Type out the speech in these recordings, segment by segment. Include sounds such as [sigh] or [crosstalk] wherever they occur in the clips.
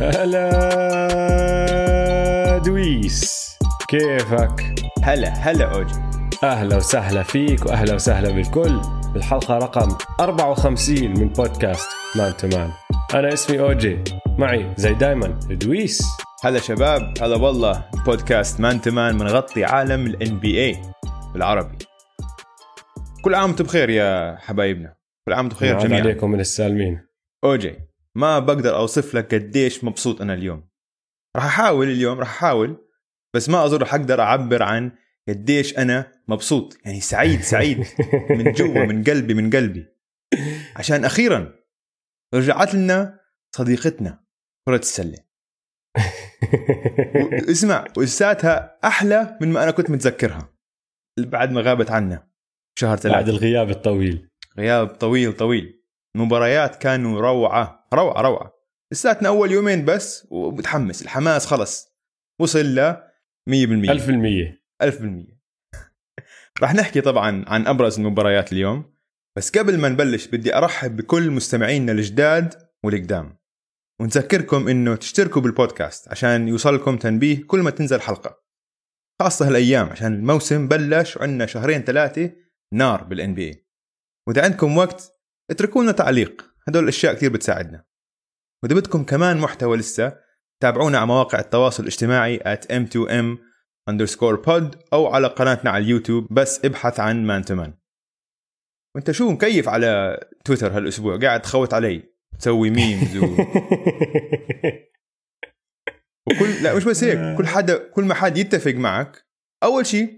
هلا دويس كيفك؟ هلا هلا اوجي اهلا وسهلا فيك واهلا وسهلا بالكل بالحلقه رقم 54 من بودكاست مان تو مان انا اسمي اوجي معي زي دايما دويس هلا شباب هلا والله بودكاست مان تو مان بنغطي عالم الان بي اي بالعربي كل عام وانتم بخير يا حبايبنا كل عام وانتم بخير نعم، جميعا عليكم من السالمين اوجي ما بقدر اوصف لك قديش مبسوط انا اليوم راح احاول اليوم راح احاول بس ما اظن راح اقدر اعبر عن قديش انا مبسوط يعني سعيد سعيد [laughs] من جوا من قلبي من قلبي عشان اخيرا رجعت لنا صديقتنا كرة السلة [laughs] اسمع وساتها احلى من ما انا كنت متذكرها بعد ما غابت عنا شهر ثلاثة بعد الغياب الطويل غياب طويل طويل مباريات كانوا روعة روعه روعه لساتنا اول يومين بس ومتحمس الحماس خلص وصل ل 100% ألف بالمية. [laughs] رح نحكي طبعا عن ابرز المباريات اليوم بس قبل ما نبلش بدي ارحب بكل مستمعينا الجداد والقدام ونذكركم انه تشتركوا بالبودكاست عشان يوصلكم تنبيه كل ما تنزل حلقه خاصه هالايام عشان الموسم بلش وعندنا شهرين ثلاثه نار بالان بي واذا عندكم وقت اتركوا لنا تعليق هدول الاشياء كثير بتساعدنا واذا بدكم كمان محتوى لسه تابعونا على مواقع التواصل الاجتماعي at m2m underscore pod او على قناتنا على اليوتيوب بس ابحث عن مان تو مان وانت شو مكيف على تويتر هالاسبوع قاعد تخوت علي تسوي ميمز و... [laughs] وكل لا مش بس هيك كل حدا كل ما حد يتفق معك اول شيء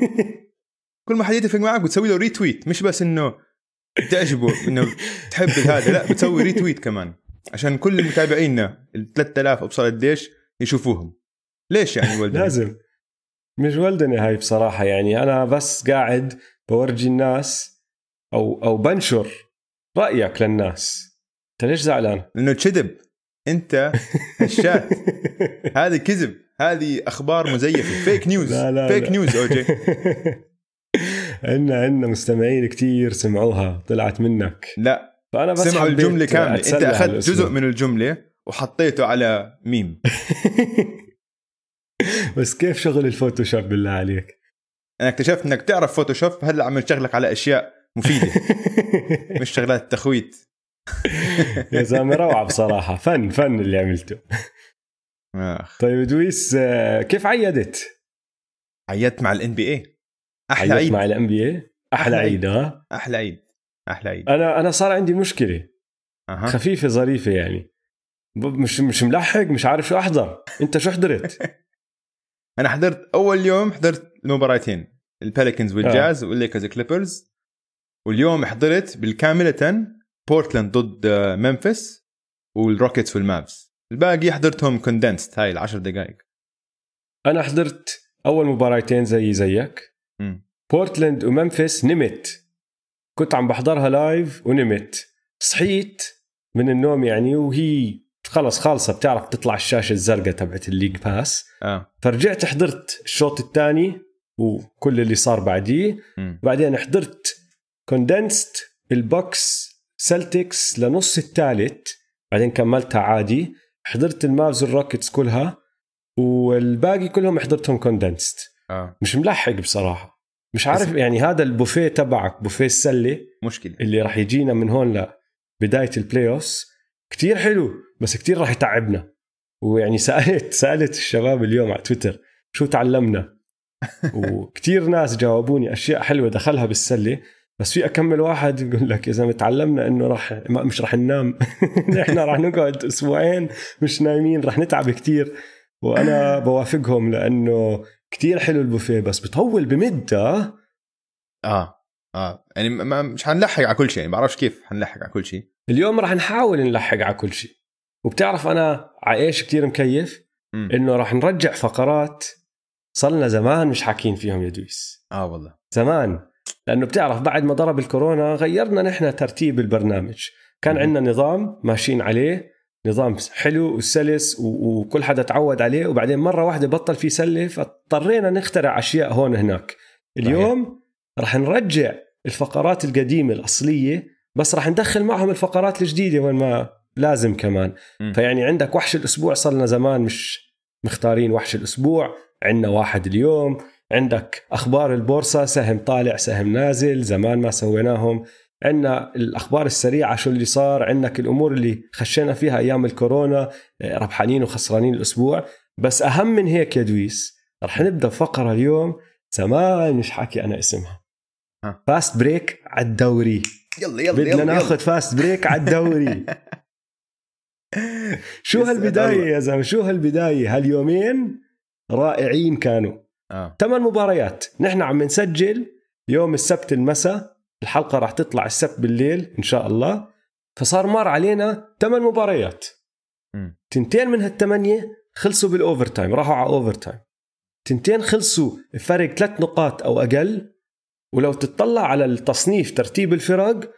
[laughs] كل ما حد يتفق معك بتسوي له ريتويت مش بس انه تعجبه انه تحب هذا لا بتسوي ريتويت كمان عشان كل متابعينا ال 3000 ابصر قديش يشوفوهم ليش يعني ولدني؟ لازم مش ولدني هاي بصراحه يعني انا بس قاعد بورجي الناس او او بنشر رايك للناس انت ليش زعلان؟ لانه كذب انت [laughs] هشات هذا كذب هذه اخبار مزيفه فيك نيوز لا لا فيك لا. نيوز اوجي [laughs] عندنا عندنا مستمعين كتير سمعوها طلعت منك لا فانا بس سمعوا الجمله كامله انت اخذت جزء من الجمله وحطيته على ميم [laughs] بس كيف شغل الفوتوشوب بالله عليك انا اكتشفت انك تعرف فوتوشوب هلا عم شغلك على اشياء مفيده [laughs] مش شغلات تخويت يا زلمه روعه بصراحه فن فن اللي عملته طيب دويس آه، كيف عيدت؟ عيدت مع الان بي اي احلى عيد مع الان بي اي احلى عيد ها احلى عيد احلى عيد انا انا صار عندي مشكله أه. خفيفه ظريفه يعني مش مش ملحق مش عارف شو احضر انت شو حضرت [laughs] انا حضرت اول يوم حضرت المباراتين البلكنز آه. والجاز آه. والليكرز كليبرز واليوم حضرت بالكاملة بورتلاند ضد آه، ممفيس والروكيتس والمافز الباقي حضرتهم كوندنست هاي العشر دقائق انا حضرت اول مباراتين زي زيك بورتلاند وممفيس نمت كنت عم بحضرها لايف ونمت صحيت من النوم يعني وهي خلص خالصه بتعرف تطلع الشاشه الزرقاء تبعت الليج باس آه. فرجعت حضرت الشوط الثاني وكل اللي صار بعديه بعدين حضرت كوندنست البوكس سلتكس لنص الثالث بعدين كملتها عادي حضرت المافز الروكيتس كلها والباقي كلهم حضرتهم كوندنست آه. مش ملحق بصراحه مش عارف بس... يعني هذا البوفيه تبعك بوفيه السله مشكله اللي راح يجينا من هون لبدايه البلاي اوس كثير حلو بس كثير راح يتعبنا ويعني سالت سالت الشباب اليوم على تويتر شو تعلمنا [laughs] وكثير ناس جاوبوني اشياء حلوه دخلها بالسله بس في اكمل واحد يقول لك اذا متعلمنا انه راح مش راح ننام [laughs] نحن راح نقعد اسبوعين مش نايمين راح نتعب كثير وانا [laughs] بوافقهم لانه كتير حلو البوفيه بس بطول بمد اه اه يعني ما مش حنلحق على كل شيء يعني بعرفش كيف حنلحق على كل شيء اليوم رح نحاول نلحق على كل شيء وبتعرف انا على ايش كتير مكيف انه رح نرجع فقرات صلنا زمان مش حاكين فيهم يا دويس اه والله زمان لانه بتعرف بعد ما ضرب الكورونا غيرنا نحن ترتيب البرنامج كان عندنا نظام ماشيين عليه نظام حلو وسلس وكل حدا تعود عليه وبعدين مره واحده بطل في سله فاضطرينا نخترع اشياء هون هناك اليوم رح نرجع الفقرات القديمه الاصليه بس رح ندخل معهم الفقرات الجديده وين ما لازم كمان م. فيعني عندك وحش الاسبوع صلنا زمان مش مختارين وحش الاسبوع عندنا واحد اليوم عندك اخبار البورصه سهم طالع سهم نازل زمان ما سويناهم عندنا الاخبار السريعه شو اللي صار عندك الامور اللي خشينا فيها ايام الكورونا آه، ربحانين وخسرانين الاسبوع بس اهم من هيك يا دويس رح نبدا فقره اليوم زمان مش حاكي انا اسمها فاست بريك على الدوري يلا يلا بدنا ناخذ فاست بريك على الدوري [laughs] شو هالبدايه يا زلمه شو هالبدايه هاليومين رائعين كانوا آه. ثمان آه. مباريات نحن عم نسجل يوم السبت المساء الحلقه راح تطلع السبت بالليل ان شاء الله فصار مر علينا ثمان مباريات م. تنتين من هالثمانيه خلصوا بالاوفر تايم راحوا على اوفر تايم تنتين خلصوا بفرق ثلاث نقاط او اقل ولو تطلع على التصنيف ترتيب الفرق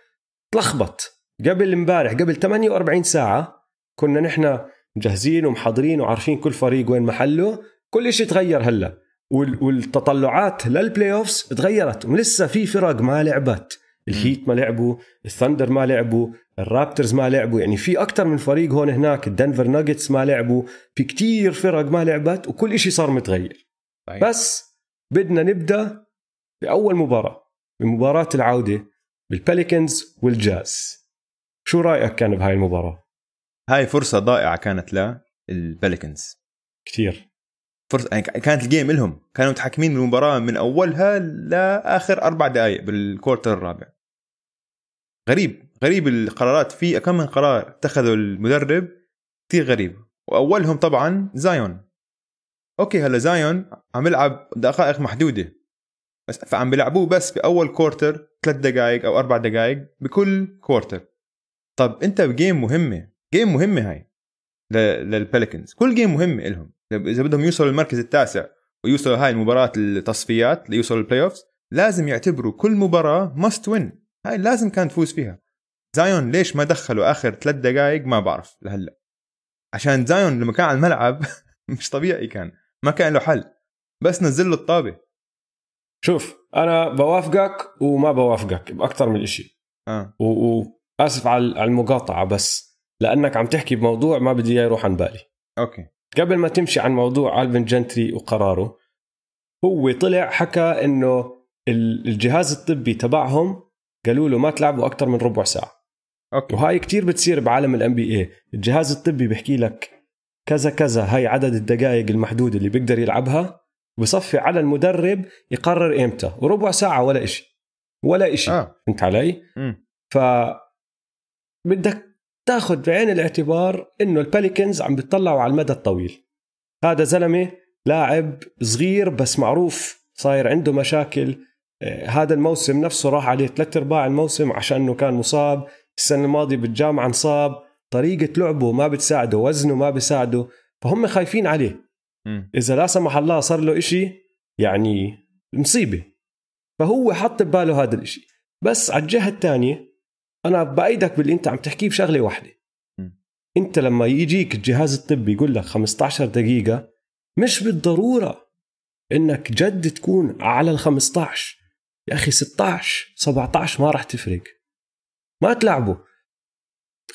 تلخبط قبل امبارح قبل 48 ساعه كنا نحن مجهزين ومحضرين وعارفين كل فريق وين محله كل شيء تغير هلا والتطلعات للبلاي اوفز تغيرت ولسه في فرق ما لعبت الهيت ما لعبوا الثندر ما لعبوا الرابترز ما لعبوا يعني في اكثر من فريق هون هناك الدنفر ناجتس ما لعبوا في كتير فرق ما لعبت وكل شيء صار متغير طيب. بس بدنا نبدا باول مباراه بمباراه العوده بالبليكنز والجاز شو رايك كان بهاي المباراه هاي فرصه ضائعه كانت للبليكنز كثير فرصه يعني كانت الجيم لهم كانوا متحكمين بالمباراه من اولها لاخر اربع دقائق بالكورتر الرابع غريب غريب القرارات في كم من قرار اتخذه المدرب كثير غريب واولهم طبعا زايون اوكي هلا زايون عم يلعب دقائق محدوده بس فعم بيلعبوه بس باول كورتر ثلاث دقائق او اربع دقائق بكل كورتر طب انت بجيم مهمه جيم مهمه هاي للبلكنز كل جيم مهمه لهم طيب، اذا بدهم يوصلوا المركز التاسع ويوصلوا هاي المباراه التصفيات ليوصلوا البلاي اوف لازم يعتبروا كل مباراه ماست وين هاي لازم كان تفوز فيها زايون ليش ما دخلوا اخر ثلاث دقائق ما بعرف لهلا عشان زايون لما كان على الملعب [laughs] مش طبيعي كان ما كان له حل بس نزل له الطابه شوف انا بوافقك وما بوافقك باكثر من شيء آه. واسف على المقاطعه بس لانك عم تحكي بموضوع ما بدي اياه يروح عن بالي اوكي قبل ما تمشي عن موضوع الفن جنتري وقراره هو طلع حكى انه الجهاز الطبي تبعهم قالوا له ما تلعبوا اكثر من ربع ساعه أوكي. وهاي كتير بتصير بعالم الام بي اي الجهاز الطبي بيحكي لك كذا كذا هاي عدد الدقائق المحدوده اللي بيقدر يلعبها بصفي على المدرب يقرر امتى وربع ساعه ولا إشي ولا إشي آه. فهمت علي م. ف بدك تاخذ بعين الاعتبار انه الباليكنز عم بيطلعوا على المدى الطويل هذا زلمه لاعب صغير بس معروف صاير عنده مشاكل آه، هذا الموسم نفسه راح عليه ثلاث ارباع الموسم عشان انه كان مصاب السنه الماضيه بالجامعه انصاب طريقه لعبه ما بتساعده وزنه ما بيساعده فهم خايفين عليه اذا لا سمح الله صار له إشي يعني مصيبه فهو حط بباله هذا الإشي بس على الجهه الثانيه انا بايدك باللي انت عم تحكيه بشغله واحده انت لما يجيك الجهاز الطبي يقول لك 15 دقيقه مش بالضروره انك جد تكون على ال 15 يا اخي 16 17 ما راح تفرق ما تلعبه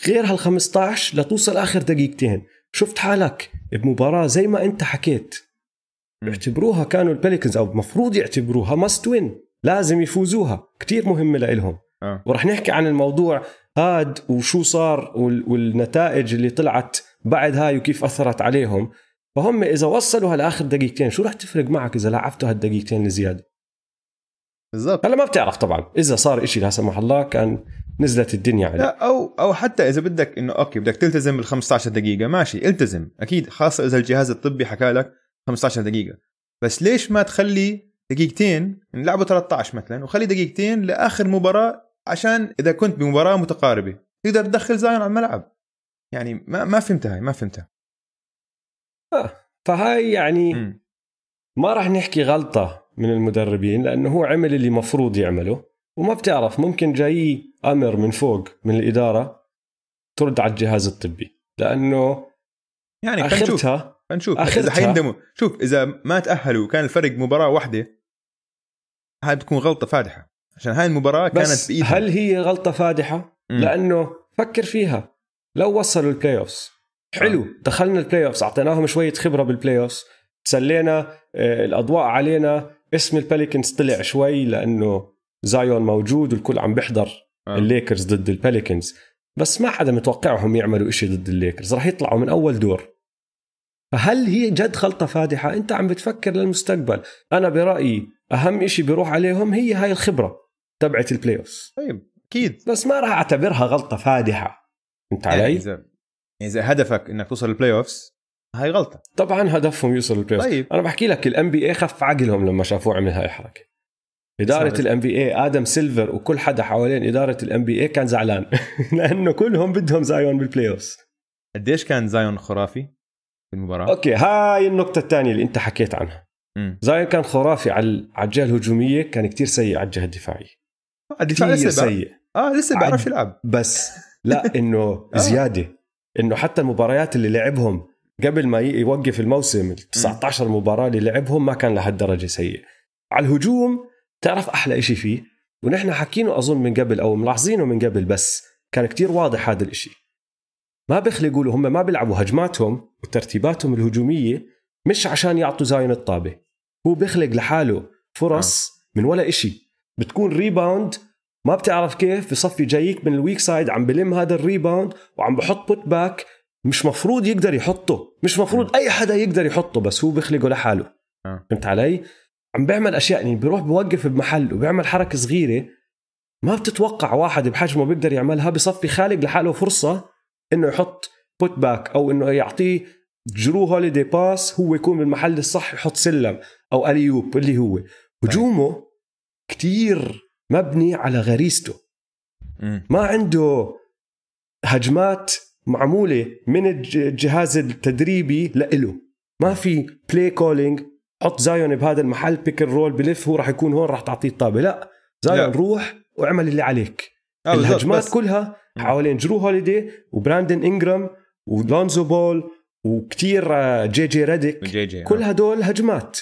غير هال 15 لتوصل اخر دقيقتين شفت حالك بمباراه زي ما انت حكيت بيعتبروها كانوا البليكنز او المفروض يعتبروها ماست وين لازم يفوزوها كتير مهمه لإلهم آه. ورح نحكي عن الموضوع هاد وشو صار والنتائج اللي طلعت بعد هاي وكيف اثرت عليهم فهم اذا وصلوا هالاخر دقيقتين شو رح تفرق معك اذا لعبتوا هالدقيقتين لزياده؟ بالضبط هلا ما بتعرف طبعا اذا صار إشي لا سمح الله كان نزلت الدنيا عليه لا او او حتى اذا بدك انه اوكي بدك تلتزم بال 15 دقيقه ماشي التزم اكيد خاصه اذا الجهاز الطبي حكى لك 15 دقيقه بس ليش ما تخلي دقيقتين نلعبوا يعني 13 مثلا وخلي دقيقتين لاخر مباراه عشان اذا كنت بمباراه متقاربه تقدر تدخل زاين على الملعب يعني ما ما فهمتها هاي ما فهمتها آه فهاي يعني م. ما راح نحكي غلطه من المدربين لانه هو عمل اللي مفروض يعمله وما بتعرف ممكن جاي امر من فوق من الاداره ترد على الجهاز الطبي لانه يعني اخرتها نشوف اذا حيندموا شوف اذا ما تاهلوا وكان الفرق مباراه واحده هاي بتكون غلطه فادحه عشان هاي المباراه كانت بايدهم هل هي غلطه فادحه؟ مم. لانه فكر فيها لو وصلوا البلاي اوفس حلو آه. دخلنا البلاي اوفس اعطيناهم شويه خبره بالبلاي اوفس تسلينا آه، الاضواء علينا اسم الباليكنز طلع شوي لانه زايون موجود والكل عم بيحضر آه. الليكرز ضد الباليكنز بس ما حدا متوقعهم يعملوا إشي ضد الليكرز راح يطلعوا من اول دور فهل هي جد خلطه فادحه انت عم بتفكر للمستقبل انا برايي اهم إشي بيروح عليهم هي هاي الخبره تبعت البلاي اوف طيب اكيد بس ما راح اعتبرها غلطه فادحه انت يعني علي؟ اذا يعني اذا هدفك انك توصل البلاي اوف هاي غلطه طبعا هدفهم يوصل البلاي اوف طيب. انا بحكي لك الام بي اي خف عقلهم لما شافوه عمل هاي الحركه اداره الام بي اي ادم سيلفر وكل حدا حوالين اداره الام بي اي كان زعلان [laughs] لانه كلهم بدهم زايون بالبلاي اوف قديش كان زايون خرافي في المباراه اوكي هاي النقطه الثانيه اللي انت حكيت عنها زايون كان خرافي على الجهه الهجوميه كان كتير سيء على الجهه الدفاعيه الدفاع آه، لسه سيء اه لسه بيعرف بيعرفش يلعب بس لا [laughs] انه آه. زياده انه حتى المباريات اللي لعبهم قبل ما يوقف الموسم ال 19 مباراه اللي لعبهم ما كان لهالدرجه سيء على الهجوم تعرف احلى شيء فيه ونحن حاكينه اظن من قبل او ملاحظينه من قبل بس كان كتير واضح هذا الشيء ما بيخلقوا هم ما بيلعبوا هجماتهم وترتيباتهم الهجوميه مش عشان يعطوا زاين الطابه هو بيخلق لحاله فرص آه. من ولا إشي بتكون ريباوند ما بتعرف كيف بصفي جايك من الويك سايد عم بلم هذا الريباوند وعم بحط بوت باك مش مفروض يقدر يحطه مش مفروض اي حدا يقدر يحطه بس هو بخلقه لحاله آه. فهمت علي عم بيعمل اشياء يعني بيروح بوقف بمحل وبيعمل حركه صغيره ما بتتوقع واحد بحجمه بيقدر يعملها بصفي خالق لحاله فرصه انه يحط بوت باك او انه يعطيه جرو هوليدي باس هو يكون بالمحل الصح يحط سلم او اليوب اللي هو طيب. هجومه كتير مبني على غريزته ما عنده هجمات معموله من الجهاز التدريبي لإله ما في بلاي كولينج حط زايون بهذا المحل بيك رول بلف هو راح يكون هون راح تعطيه الطابه لا زايون روح واعمل اللي عليك آه، الهجمات كلها حوالين جرو هوليدي وبراندن انجرام ولونزو بول وكتير جي جي ريديك جي جي كل هدول هجمات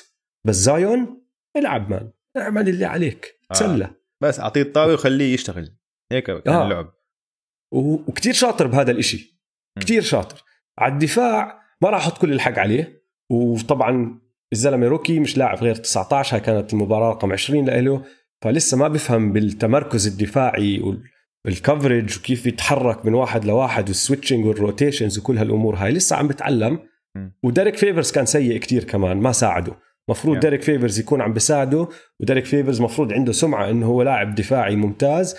بس زايون العب مان اعمل اللي عليك آه. تسلى آه. بس اعطيه الطاوله وخليه يشتغل هيك آه. اللعب وكتير شاطر بهذا الإشي كتير شاطر على الدفاع ما راح احط كل الحق عليه وطبعا الزلمه روكي مش لاعب غير 19 هاي كانت المباراه رقم 20 لإله فلسه ما بفهم بالتمركز الدفاعي والكفرج وكيف يتحرك من واحد لواحد والسويتشنج والروتيشنز وكل هالامور هاي لسه عم بتعلم وديريك فيفرز كان سيء كتير كمان ما ساعده مفروض yeah. ديريك فيفرز يكون عم بيساعده وديريك فيفرز مفروض عنده سمعه انه هو لاعب دفاعي ممتاز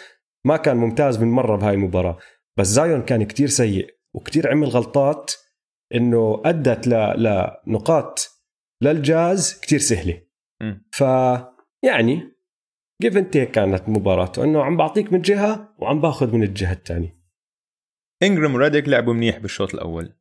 ما كان ممتاز من مره بهاي المباراه بس زايون كان كتير سيء وكتير عمل غلطات انه ادت ل... لنقاط للجاز كتير سهله م. ف يعني جيف اند تيك كانت مباراته انه عم بعطيك من جهه وعم باخذ من الجهه الثانيه انجرام وراديك لعبوا منيح بالشوط الاول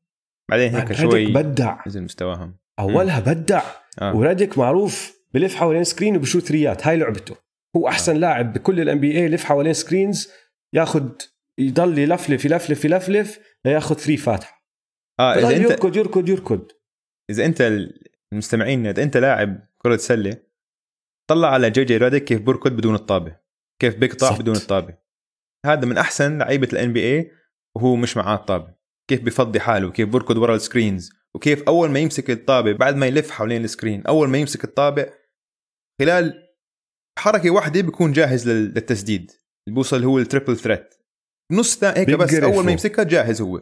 بعدين هيك شوي بدع نزل مستواهم اولها بدع آه. وريدك معروف بلف حوالين سكرين وبشوت ثريات هاي لعبته هو آه. احسن آه. لاعب بكل الان بي اي لف حوالين سكرينز ياخذ يضل يلفلف يلفلف يلفلف لياخذ ثري فاتحه اه اذا طيب، انت يركض يركض يركض اذا انت المستمعين اذا انت لاعب كره سله طلع على جي جي راديك كيف بركض بدون الطابه كيف بيقطع بدون الطابه هذا من احسن لعيبه الان بي اي وهو مش معاه الطابه كيف بفضي حاله كيف بركض ورا السكرينز وكيف اول ما يمسك الطابه بعد ما يلف حوالين السكرين اول ما يمسك الطابه خلال حركه واحده بيكون جاهز للتسديد اللي هو التريبل ثريت نص هيك بس اول ما يمسكها جاهز هو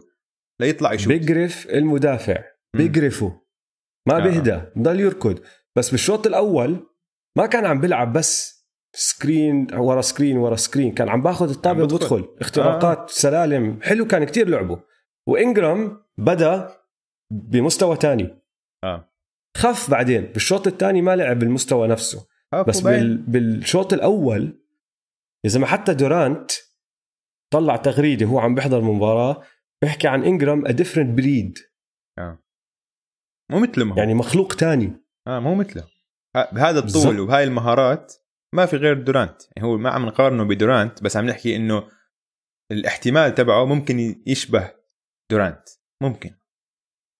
ليطلع يشوف بيقرف المدافع بيقرفه ما آه. بيهدى بضل يركض بس بالشوط الاول ما كان عم بيلعب بس سكرين ورا سكرين ورا سكرين كان عم باخذ الطابه وبدخل اختراقات آه. سلالم حلو كان كتير لعبه وانجرام بدا بمستوى تاني اه خف بعدين بالشوط الثاني ما لعب بالمستوى نفسه بس بال... بالشوط الاول يا زلمه حتى دورانت طلع تغريده هو عم بيحضر المباراه بيحكي عن انجرام ا ديفرنت بريد اه مو مثله ما هو. يعني مخلوق تاني اه مو مثله آه، بهذا الطول وبهاي المهارات ما في غير دورانت يعني هو ما عم نقارنه بدورانت بس عم نحكي انه الاحتمال تبعه ممكن يشبه دورانت ممكن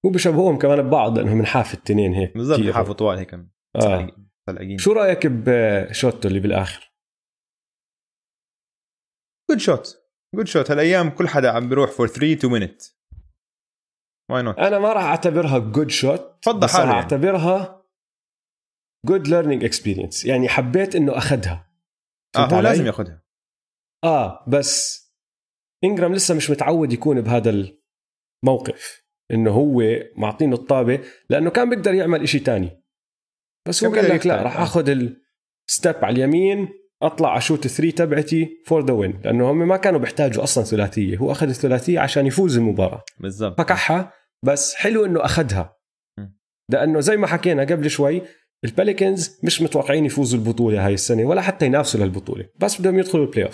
وبشبهوهم كمان ببعض لانهم حاف التنين هيك بالضبط نحاف طوال هيك آه. شو رايك بشوتو اللي بالاخر؟ جود شوت جود شوت هالايام كل حدا عم بيروح فور 3 تو مينت واي نوت انا ما راح اعتبرها جود شوت تفضل حالي راح اعتبرها جود ليرنينج اكسبيرينس يعني حبيت انه اخذها اه هو لازم ياخذها اه بس انجرام لسه مش متعود يكون بهذا الموقف انه هو معطينه الطابه لانه كان بيقدر يعمل إشي تاني بس هو قال لك لا طيب؟ راح اخذ الستيب على اليمين اطلع اشوت 3 تبعتي فور ذا وين لانه هم ما كانوا بيحتاجوا اصلا ثلاثيه هو اخذ الثلاثيه عشان يفوز المباراه بالضبط فكحها بس حلو انه اخذها لانه زي ما حكينا قبل شوي البليكنز مش متوقعين يفوزوا البطوله هاي السنه ولا حتى ينافسوا للبطوله بس بدهم يدخلوا البلاي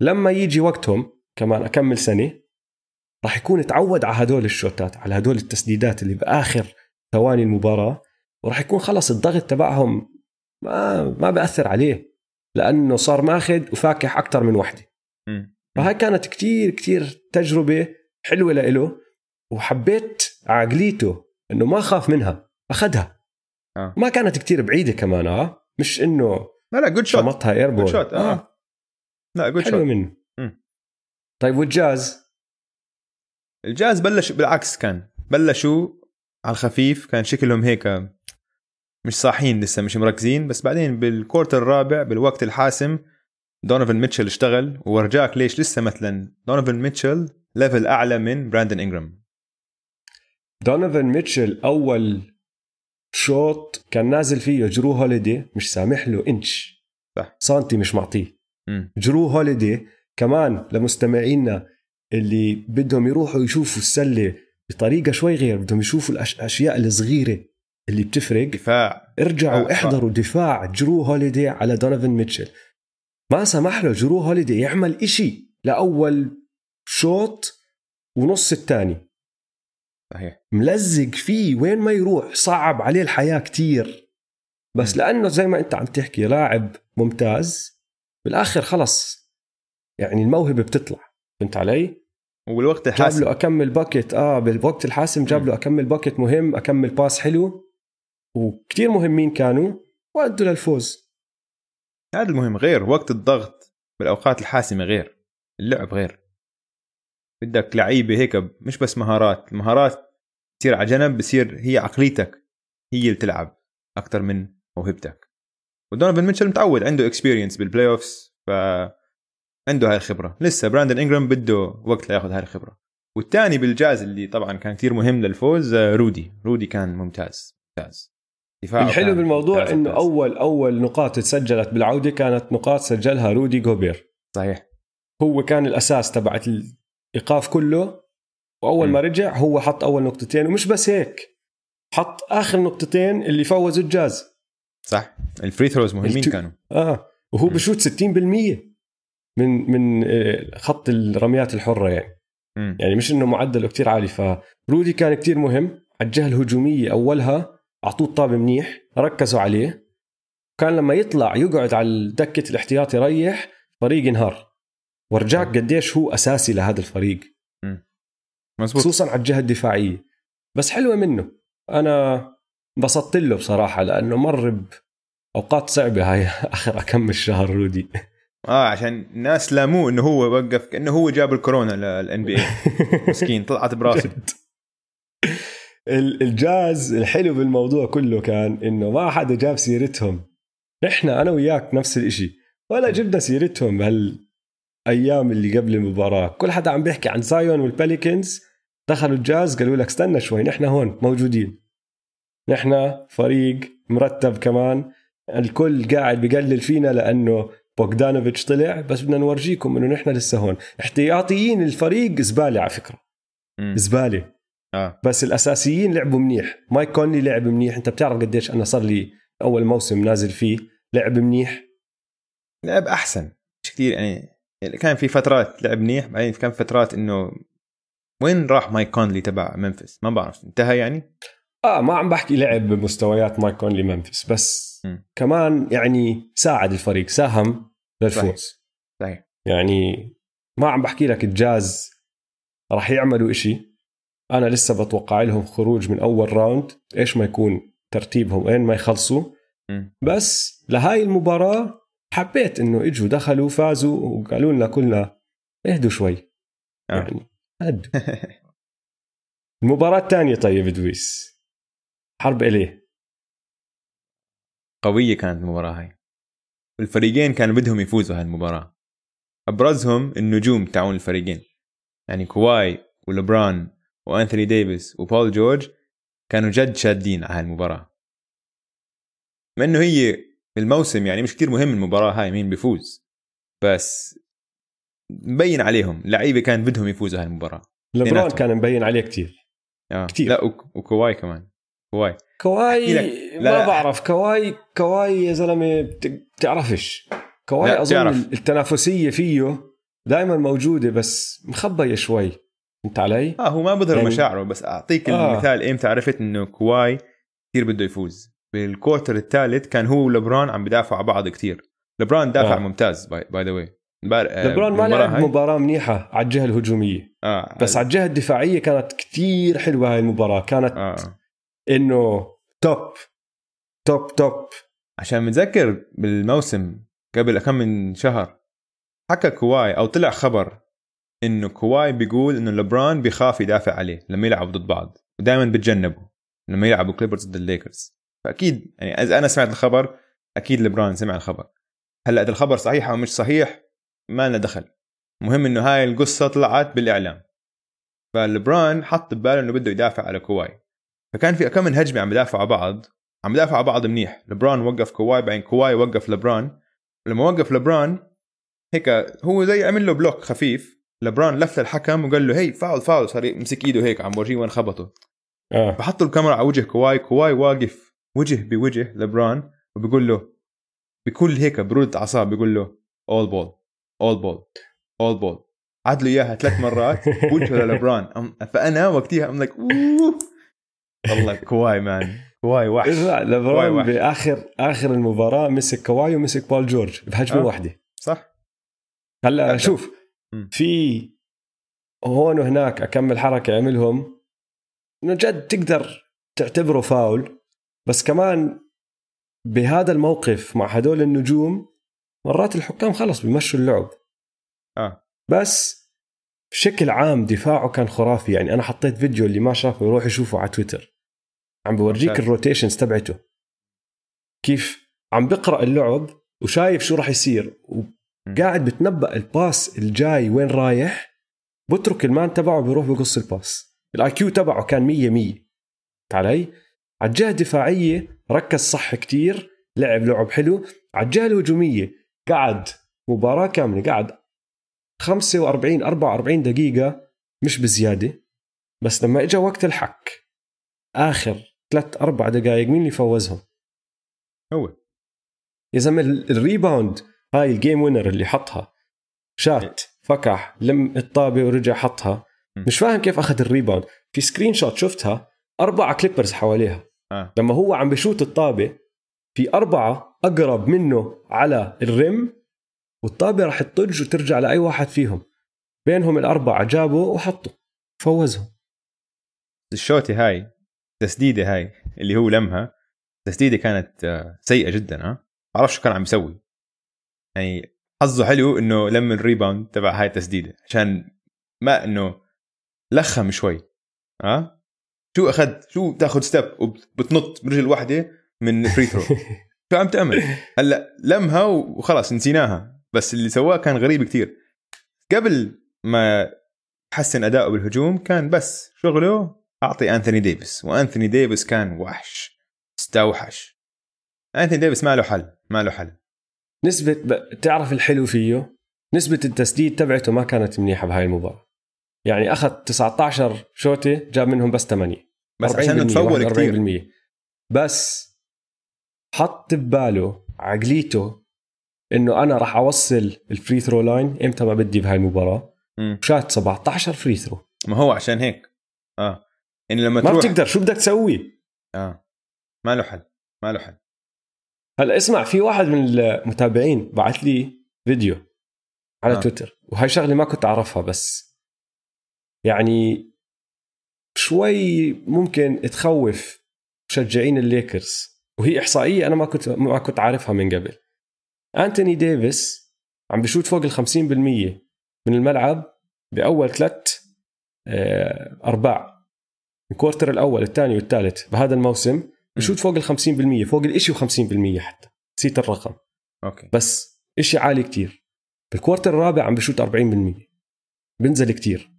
لما يجي وقتهم كمان اكمل سنه راح يكون تعود على هدول الشوتات على هدول التسديدات اللي باخر ثواني المباراه وراح يكون خلص الضغط تبعهم ما ما بأثر عليه لانه صار ماخذ وفاكح اكثر من وحده فهاي كانت كتير كتير تجربه حلوه لإله وحبيت عقليته انه ما خاف منها اخذها آه. ما كانت كتير بعيده كمان اه مش انه لا لا جود شوت شمطها ايربول جود شوت آه. آه. لا جود شوت حلو منه طيب والجاز الجاز بلش بالعكس كان بلشوا على الخفيف كان شكلهم هيك مش صاحين لسه مش مركزين بس بعدين بالكورتر الرابع بالوقت الحاسم دونوفن ميتشل اشتغل وورجاك ليش لسه مثلا دونوفن ميتشل ليفل اعلى من براندن انجرام دونوفن ميتشل اول شوط كان نازل فيه جرو هوليدي مش سامح له انش صح سنتي مش معطيه جرو هوليدي كمان لمستمعينا اللي بدهم يروحوا يشوفوا السله بطريقه شوي غير بدهم يشوفوا الاشياء الصغيره اللي بتفرق دفاع ارجعوا دفاع. آه، احضروا آه. دفاع جرو هوليدي على دونيفن ميتشل ما سمح له جرو هوليدي يعمل إشي لاول شوط ونص الثاني صحيح ملزق فيه وين ما يروح صعب عليه الحياه كتير بس م. لانه زي ما انت عم تحكي لاعب ممتاز بالاخر خلص يعني الموهبه بتطلع فهمت علي؟ وبالوقت الحاسم جاب له اكمل باكيت اه بالوقت الحاسم جاب له اكمل باكيت مهم اكمل باس حلو وكتير مهمين كانوا وادوا للفوز هذا المهم غير وقت الضغط بالاوقات الحاسمه غير اللعب غير بدك لعيبه هيك مش بس مهارات المهارات تصير على جنب بصير هي عقليتك هي اللي تلعب اكثر من موهبتك ودونالد ميتشل متعود عنده اكسبيرينس بالبلاي اوفس ف عنده هاي الخبره لسه براندن انجرام بده وقت لياخذ هاي الخبره والثاني بالجاز اللي طبعا كان كثير مهم للفوز آه، رودي رودي كان ممتاز ممتاز الحلو بالموضوع ممتاز انه ممتاز. اول اول نقاط تسجلت بالعوده كانت نقاط سجلها رودي جوبير صحيح هو كان الاساس تبع الايقاف كله واول م. ما رجع هو حط اول نقطتين ومش بس هيك حط اخر نقطتين اللي فوزوا الجاز صح الفري ثروز مهمين التو... كانوا اه وهو بشوت 60% من من آه، خط الرميات الحره يعني م. يعني مش انه معدله كتير عالي فرودي كان كتير مهم على الجهه الهجوميه اولها اعطوه الطاب منيح ركزوا عليه كان لما يطلع يقعد على دكه الاحتياط يريح فريق ينهار ورجاك قديش هو اساسي لهذا الفريق مزبوط. خصوصا على الجهه الدفاعيه بس حلوه منه انا انبسطت له بصراحه لانه مر اوقات صعبه هاي [laughs] اخر كم الشهر رودي اه عشان الناس لاموه انه هو وقف كانه هو جاب الكورونا للان بي اي مسكين طلعت براسه الجاز الحلو بالموضوع كله كان انه ما حدا جاب سيرتهم احنا انا وياك نفس الاشي ولا جبنا سيرتهم بهالايام اللي قبل المباراه كل حدا عم بيحكي عن زايون والباليكنز دخلوا الجاز قالوا لك استنى شوي نحن هون موجودين نحن فريق مرتب كمان الكل قاعد بقلل فينا لانه بوغدانوفيتش طلع بس بدنا نورجيكم انه نحن لسه هون احتياطيين الفريق زباله على فكره زباله آه. بس الاساسيين لعبوا منيح مايك كونلي لعب منيح انت بتعرف قديش انا صار لي اول موسم نازل فيه لعب منيح لعب احسن مش كثير يعني كان في فترات لعب منيح بعدين كان فترات انه وين راح مايك كونلي تبع منفس ما بعرف انتهى يعني اه ما عم بحكي لعب بمستويات مايك كونلي منفس بس كمان يعني ساعد الفريق ساهم للفوز صحيح يعني ما عم بحكي لك الجاز راح يعملوا إشي أنا لسه بتوقع لهم خروج من أول راوند إيش ما يكون ترتيبهم وين ما يخلصوا بس لهاي المباراة حبيت إنه إجوا دخلوا فازوا وقالوا لنا كلنا اهدوا شوي آه. يعني هدوا [laughs] المباراة الثانية طيب دويس حرب إليه قوية كانت المباراة هاي الفريقين كان بدهم يفوزوا هالمباراة أبرزهم النجوم تاعون الفريقين يعني كواي ولبران وأنثوني ديفيس وبول جورج كانوا جد شادين على هالمباراة مع انه هي الموسم يعني مش كتير مهم المباراة هاي مين بيفوز بس مبين عليهم لعيبة كان بدهم يفوزوا هالمباراة لبران كان مبين عليه كتير آه. كتير لا وكواي كمان كواي كواي ما لا. بعرف كواي كواي يا زلمه بتعرفش كواي اظن تعرف. التنافسيه فيه دائما موجوده بس مخبيه شوي انت علي؟ اه هو ما بظهر يعني... مشاعره بس اعطيك آه. المثال امتى عرفت انه كواي كثير بده يفوز بالكوتر الثالث كان هو ولبران عم بدافعوا على بعض كثير لبران دافع آه. ممتاز باي ذا واي لبران ما لعب مباراة منيحة على الجهة الهجومية آه. بس على الجهة الدفاعية كانت كتير حلوة هاي المباراة كانت آه. انه توب توب توب عشان متذكر بالموسم قبل كم من شهر حكى كواي او طلع خبر انه كواي بيقول انه لبران بيخاف يدافع عليه لما يلعبوا ضد بعض ودائما بتجنبه لما يلعبوا كليبرز ضد الليكرز فاكيد يعني اذا انا سمعت الخبر اكيد لبران سمع الخبر هلا اذا الخبر صحيح او مش صحيح ما لنا دخل مهم انه هاي القصه طلعت بالاعلام فلبران حط بباله انه بده يدافع على كواي فكان في كم من هجمه عم يدافعوا على بعض عم يدافعوا على بعض منيح لبران وقف كواي بعدين كواي وقف لبران لما وقف لبران هيك هو زي عمل له بلوك خفيف لبران لف للحكم وقال له هي فاول فاول صار يمسك ايده هيك عم بورجيه وين خبطه آه. بحط الكاميرا على وجه كواي كواي واقف وجه بوجه لبران وبقول له بكل هيك برودة اعصاب بقول له اول بول اول بول اول بول عاد له اياها ثلاث مرات [laughs] وجهه للبران فانا وقتها ام لايك اوه والله كواي مان كواي وحش إيه، لا لبرون باخر اخر المباراه مسك كواي ومسك بول جورج بهجمه آه. واحده صح هلا شوف في هون وهناك اكمل حركه عملهم انه جد تقدر تعتبره فاول بس كمان بهذا الموقف مع هدول النجوم مرات الحكام خلص بيمشوا اللعب اه بس بشكل عام دفاعه كان خرافي يعني انا حطيت فيديو اللي ما شافه يروح يشوفه على تويتر عم بورجيك الروتيشنز تبعته كيف عم بقرا اللعب وشايف شو راح يصير وقاعد بتنبأ الباس الجاي وين رايح بترك المان تبعه بيروح بقص الباس الاي كيو تبعه كان 100 100 علي على الجهه الدفاعيه ركز صح كتير لعب لعب حلو على الجهه الهجوميه قعد مباراه كامله قعد 45 44 دقيقه مش بزياده بس لما اجى وقت الحك اخر ثلاث اربع دقائق مين اللي فوزهم؟ هو يا زلمه الريباوند هاي الجيم وينر اللي حطها شات فكح لم الطابه ورجع حطها مش فاهم كيف اخذ الريباوند في سكرين شوت شفتها اربعه كليبرز حواليها آه. لما هو عم بشوت الطابه في اربعه اقرب منه على الرم والطابه راح تطج وترجع لاي واحد فيهم بينهم الاربعه جابوا وحطوا فوزهم الشوتي هاي تسديده هاي اللي هو لمها تسديده كانت آه، سيئه جدا ها عرف شو كان عم يسوي يعني حظه حلو انه لم الريباوند تبع هاي التسديده عشان ما انه لخم شوي ها شو اخذ شو تاخذ ستيب وبتنط برجل واحده من فري ثرو [laughs] شو عم تعمل هلا لمها وخلص نسيناها بس اللي سواه كان غريب كثير قبل ما حسن اداؤه بالهجوم كان بس شغله اعطي انثوني ديفيس وانثوني ديفيس كان وحش استوحش انثوني ديفيس ما له حل ما له حل نسبة ب... تعرف الحلو فيه نسبة التسديد تبعته ما كانت منيحة بهاي المباراة يعني اخذ 19 شوطة جاب منهم بس 8 بس عشان تفول كثير بس حط بباله عقليته انه انا راح اوصل الفري ثرو لاين امتى ما بدي بهاي المباراة وشات 17 فري ثرو ما هو عشان هيك اه يعني لما ما تروح... بتقدر شو بدك تسوي؟ اه ما له حل ما له حل هلا اسمع في واحد من المتابعين بعث لي فيديو على آه. تويتر وهي شغله ما كنت اعرفها بس يعني شوي ممكن تخوف مشجعين الليكرز وهي احصائيه انا ما كنت ما كنت عارفها من قبل انتوني ديفيس عم بشوت فوق ال 50% من الملعب باول ثلاث آه، ارباع الكوارتر الاول الثاني والثالث بهذا الموسم بشوت فوق ال 50% فوق الشيء و50% حتى نسيت الرقم اوكي بس شيء عالي كتير بالكوارتر الرابع عم بشوت 40% بنزل كتير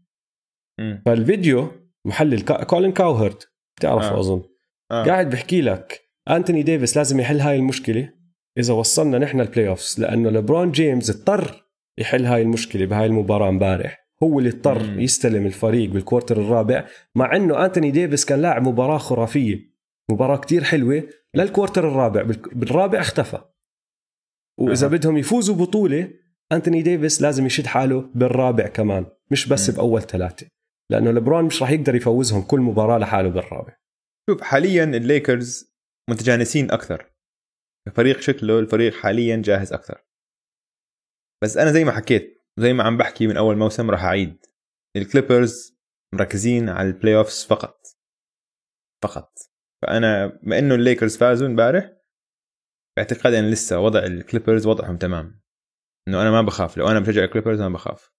م. فالفيديو محلل كا... كولين كاوهرد بتعرفه آه. اظن آه. قاعد بحكي لك انتوني ديفيس لازم يحل هاي المشكله اذا وصلنا نحن البلاي اوفز لانه لبرون جيمز اضطر يحل هاي المشكله بهاي المباراه امبارح هو اللي اضطر مم. يستلم الفريق بالكوارتر الرابع مع انه انتوني ديفيس كان لاعب مباراه خرافيه مباراه كتير حلوه للكوارتر الرابع بالرابع اختفى واذا أه. بدهم يفوزوا بطوله انتوني ديفيس لازم يشد حاله بالرابع كمان مش بس مم. باول ثلاثه لانه لبرون مش راح يقدر يفوزهم كل مباراه لحاله بالرابع شوف حاليا الليكرز متجانسين اكثر الفريق شكله الفريق حاليا جاهز اكثر بس انا زي ما حكيت زي ما عم بحكي من اول موسم راح اعيد الكليبرز مركزين على البلاي اوفز فقط فقط فانا ما انه الليكرز فازوا امبارح باعتقادي انا لسه وضع الكليبرز وضعهم تمام انه انا ما بخاف لو انا بشجع الكليبرز ما بخاف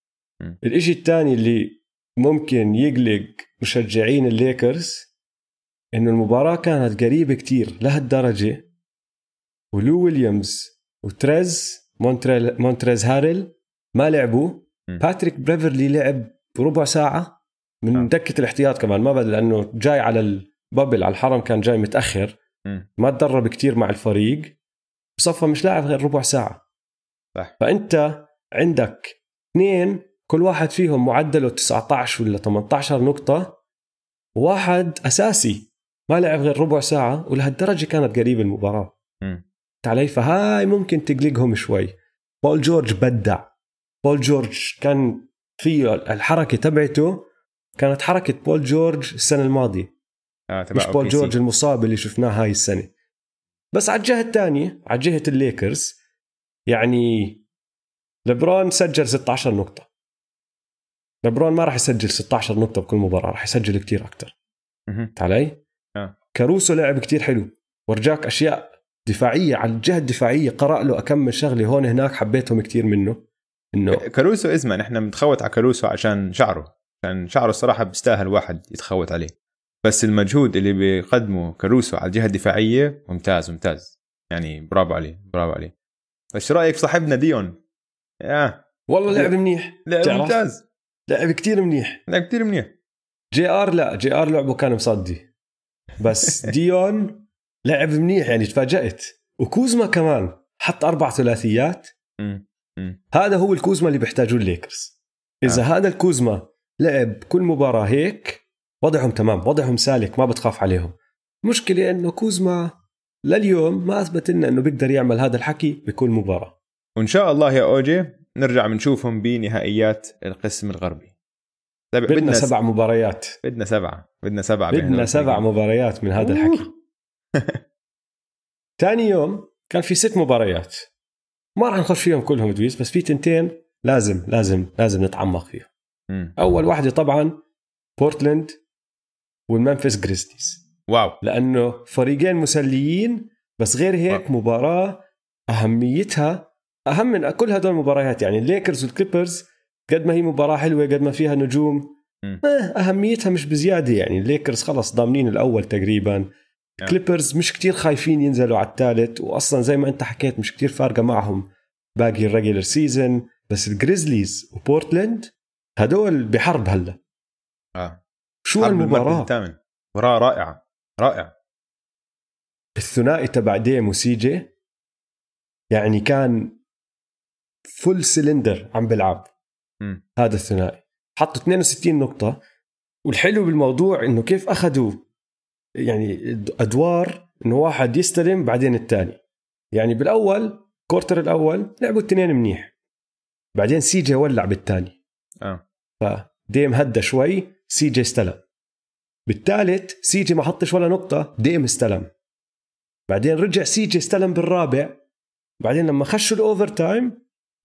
الاشي الثاني اللي ممكن يقلق مشجعين الليكرز انه المباراه كانت قريبه كتير لهالدرجه ولو ويليامز وتريز مونتريز هارل ما لعبوا باتريك بريفرلي لعب ربع ساعه من نعم. دكه الاحتياط كمان ما بدل لانه جاي على البابل على الحرم كان جاي متاخر ما تدرب كتير مع الفريق صفى مش لاعب غير ربع ساعه صح. فانت عندك اثنين كل واحد فيهم معدله 19 ولا 18 نقطه واحد اساسي ما لعب غير ربع ساعه ولهالدرجه كانت قريبه المباراه علي فهاي ممكن تقلقهم شوي بول جورج بدع بول جورج كان فيه الحركه تبعته كانت حركه بول جورج السنه الماضيه آه، مش بول جورج المصاب اللي شفناه هاي السنه بس على الجهه الثانيه على جهه الليكرز يعني لبرون سجل 16 نقطه لبرون ما راح يسجل 16 نقطه بكل مباراه راح يسجل كتير اكثر فهمت علي؟ آه. كاروسو لعب كتير حلو ورجاك اشياء دفاعيه على الجهه الدفاعيه قرا له أكمل شغله هون هناك حبيتهم كتير منه انه كاروسو اسمع نحن بنتخوت على كاروسو عشان شعره عشان شعره الصراحه بيستاهل واحد يتخوت عليه بس المجهود اللي بيقدمه كاروسو على الجهه الدفاعيه ممتاز ممتاز يعني برافو عليه برافو عليه ايش رايك صاحبنا ديون؟ يا والله لعب منيح لعب ممتاز لعب كتير منيح لعب كتير منيح جي ار لا جي ار لعبه كان مصدي بس [laughs] ديون لعب منيح يعني تفاجأت وكوزما كمان حط اربع ثلاثيات هذا هو الكوزما اللي بيحتاجوه الليكرز اذا آه. هذا الكوزما لعب كل مباراه هيك وضعهم تمام وضعهم سالك ما بتخاف عليهم المشكله انه كوزما لليوم ما اثبت لنا انه بيقدر يعمل هذا الحكي بكل مباراه وان شاء الله يا اوجي نرجع بنشوفهم بنهائيات القسم الغربي طيب، بدنا, بدنا سبع مباريات بدنا سبعه بدنا سبعه بدنا سبع مباريات من هذا الحكي [laughs] ثاني يوم كان في ست مباريات ما راح نخش فيهم كلهم دويس بس في تنتين لازم لازم لازم نتعمق فيهم اول واحده طبعا بورتلاند والمنفس جريزليز واو لانه فريقين مسليين بس غير هيك واو. مباراه اهميتها اهم من كل هدول المباريات يعني الليكرز والكليبرز قد ما هي مباراه حلوه قد ما فيها نجوم آه، اهميتها مش بزياده يعني الليكرز خلص ضامنين الاول تقريبا كليبرز مش كتير خايفين ينزلوا على الثالث واصلا زي ما انت حكيت مش كتير فارقه معهم باقي الريجلر سيزون بس الجريزليز وبورتلاند هدول بحرب هلا اه شو المباراة الثامن مباراة رائعة رائعة الثنائي تبع ديم وسي جي يعني كان فول سلندر عم بلعب م. هذا الثنائي حطوا 62 نقطة والحلو بالموضوع انه كيف اخذوا يعني ادوار انه واحد يستلم بعدين الثاني يعني بالاول كورتر الاول لعبوا الاثنين منيح بعدين سي جي ولع بالثاني اه فديم هدى شوي سي جي استلم بالثالث سي جي ما حطش ولا نقطة ديم استلم بعدين رجع سي جي استلم بالرابع بعدين لما خشوا الاوفر تايم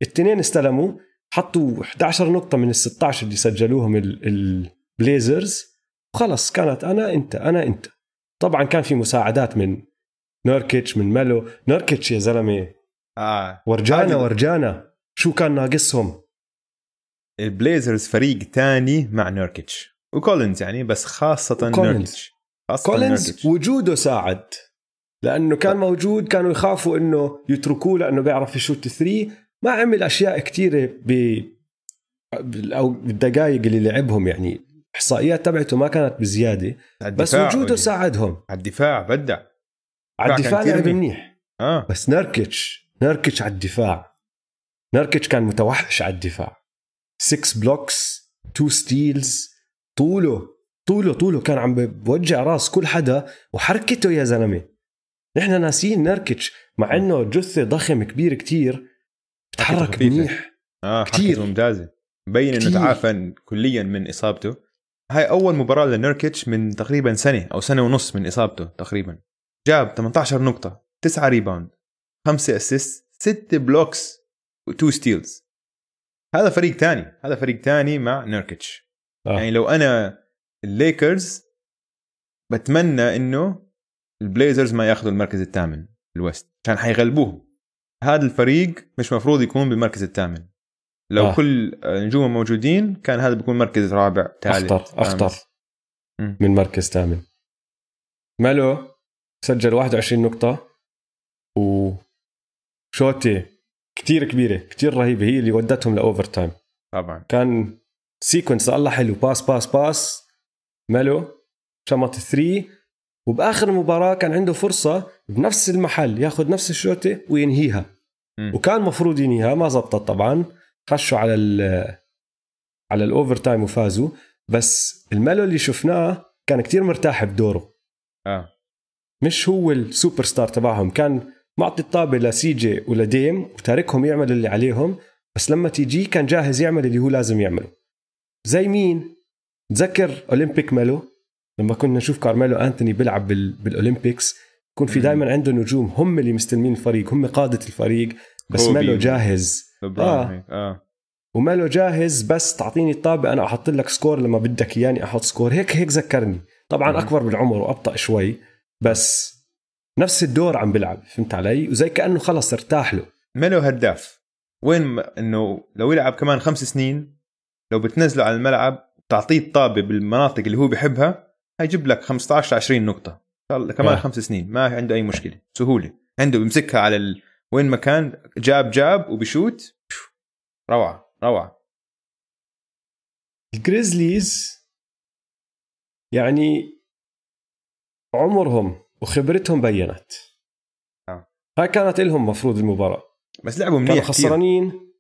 الاثنين استلموا حطوا 11 نقطة من ال 16 اللي سجلوهم البليزرز وخلص كانت انا انت انا انت طبعا كان في مساعدات من نوركيتش من ملو نوركيتش يا زلمه اه ورجانا ورجانا شو كان ناقصهم البليزرز فريق تاني مع نوركيتش وكولينز يعني بس خاصة نوركيتش خاصة كولينز نوركيتش. وجوده ساعد لانه كان موجود كانوا يخافوا انه يتركوه لانه بيعرف يشوت ثري ما عمل اشياء كثيره ب او بالدقائق اللي لعبهم يعني الاحصائيات تبعته ما كانت بزياده بس وجوده ساعدهم على الدفاع بدع على الدفاع لعب منيح آه. بس نركتش نركتش على الدفاع نركتش كان متوحش على الدفاع 6 بلوكس 2 ستيلز طوله طوله طوله كان عم بوجع راس كل حدا وحركته يا زلمه نحن ناسيين نركتش مع آه. انه جثه ضخم كبير كتير بتحرك منيح اه كثير ممتازه مبين انه تعافى كليا من اصابته هاي اول مباراه لنيركيتش من تقريبا سنه او سنه ونص من اصابته تقريبا جاب 18 نقطه 9 ريباوند 5 اسيست 6 بلوكس و2 ستيلز هذا فريق ثاني هذا فريق ثاني مع نيركيتش آه. يعني لو انا الليكرز بتمنى انه البليزرز ما ياخذوا المركز الثامن الوست عشان حيغلبوهم هذا الفريق مش مفروض يكون بالمركز الثامن لو آه. كل نجومه موجودين كان هذا بيكون مركز رابع ثالث اخطر آه. اخطر م. من مركز ثامن مالو سجل 21 نقطة و شوتي كتير كبيرة كتير رهيبة هي اللي ودتهم لأوفر تايم طبعا كان سيكونس الله حلو باس باس باس مالو شمط 3 وبآخر المباراة كان عنده فرصة بنفس المحل ياخذ نفس الشوتة وينهيها م. وكان مفروض ينهيها ما زبطت طبعا خشوا على الـ على الاوفر تايم وفازوا بس الميلو اللي شفناه كان كتير مرتاح بدوره اه مش هو السوبر ستار تبعهم كان معطي الطابه لسي جي ولديم وتاركهم يعملوا اللي عليهم بس لما تيجي كان جاهز يعمل اللي هو لازم يعمله زي مين تذكر اولمبيك ميلو لما كنا نشوف كارميلو انتوني بيلعب بالاولمبيكس يكون في دائما عنده نجوم هم اللي مستلمين الفريق هم قاده الفريق بس ميلو جاهز آه. هيك اه وماله جاهز بس تعطيني الطابه انا احط لك سكور لما بدك اياني احط سكور هيك هيك ذكرني طبعا اكبر بالعمر وابطا شوي بس نفس الدور عم بلعب فهمت علي وزي كانه خلص ارتاح له ماله هداف وين ما انه لو يلعب كمان خمس سنين لو بتنزله على الملعب تعطيه الطابه بالمناطق اللي هو بحبها هيجيب لك 15 20 نقطه كمان آه. خمس سنين ما عنده اي مشكله سهوله عنده بيمسكها على ال... وين ما كان جاب جاب وبشوت روعه روعه الجريزليز يعني عمرهم وخبرتهم بينت آه. هاي كانت لهم مفروض المباراه بس لعبوا منيح كانوا خسرانين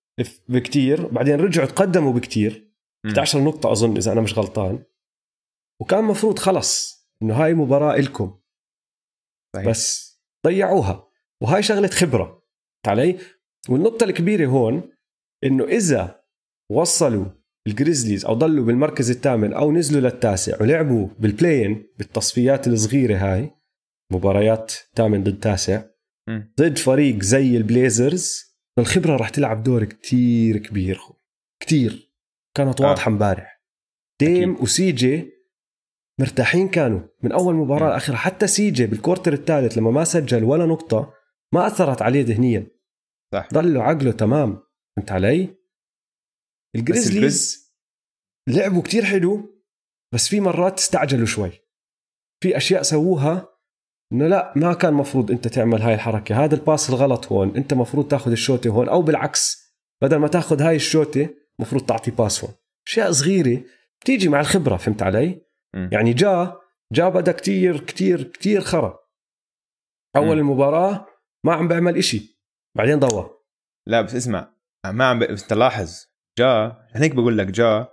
بكتير بعدين رجعوا تقدموا بكتير 11 نقطة أظن إذا أنا مش غلطان وكان مفروض خلص إنه هاي مباراة إلكم صحيح. بس ضيعوها وهاي شغلة خبرة فهمت علي والنقطه الكبيره هون انه اذا وصلوا الجريزليز او ضلوا بالمركز الثامن او نزلوا للتاسع ولعبوا بالبلاين بالتصفيات الصغيره هاي مباريات ثامن ضد تاسع ضد فريق زي البليزرز الخبره راح تلعب دور كتير كبير خو. كتير كانت آه. واضحه امبارح ديم أكيد. جي مرتاحين كانوا من اول مباراه لاخرها حتى سي جي بالكورتر الثالث لما ما سجل ولا نقطه ما اثرت عليه ذهنيا صح ضله عقله تمام فهمت علي؟ الجريزليز لعبوا كتير حلو بس في مرات استعجلوا شوي في اشياء سووها انه لا ما كان مفروض انت تعمل هاي الحركه هذا الباس الغلط هون انت مفروض تاخذ الشوطه هون او بالعكس بدل ما تاخذ هاي الشوطه مفروض تعطي باس هون اشياء صغيره بتيجي مع الخبره فهمت علي م. يعني جا جا بدا كتير كتير كتير خرا اول م. المباراه ما عم بعمل إشي بعدين ضوى لا بس اسمع ما عم بس تلاحظ جا هيك بقول لك جا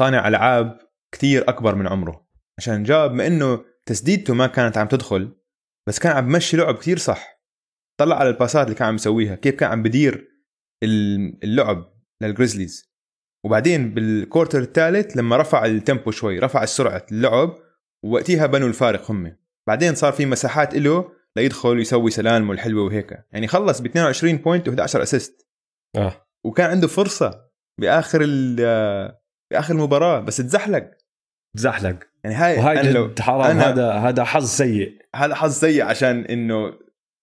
صانع العاب كثير اكبر من عمره عشان جا بما انه تسديدته ما كانت عم تدخل بس كان عم بمشي لعب كثير صح طلع على الباسات اللي كان عم يسويها كيف كان عم بدير اللعب للجريزليز وبعدين بالكورتر الثالث لما رفع التيمبو شوي رفع السرعه اللعب وقتها بنوا الفارق هم بعدين صار في مساحات له ليدخل يسوي سلامه الحلوه وهيك يعني خلص ب 22 بوينت و11 اسيست اه وكان عنده فرصه باخر باخر المباراه بس تزحلق تزحلق يعني هاي وهاي أنا لو حرام هذا هذا حظ سيء هذا حظ سيء عشان انه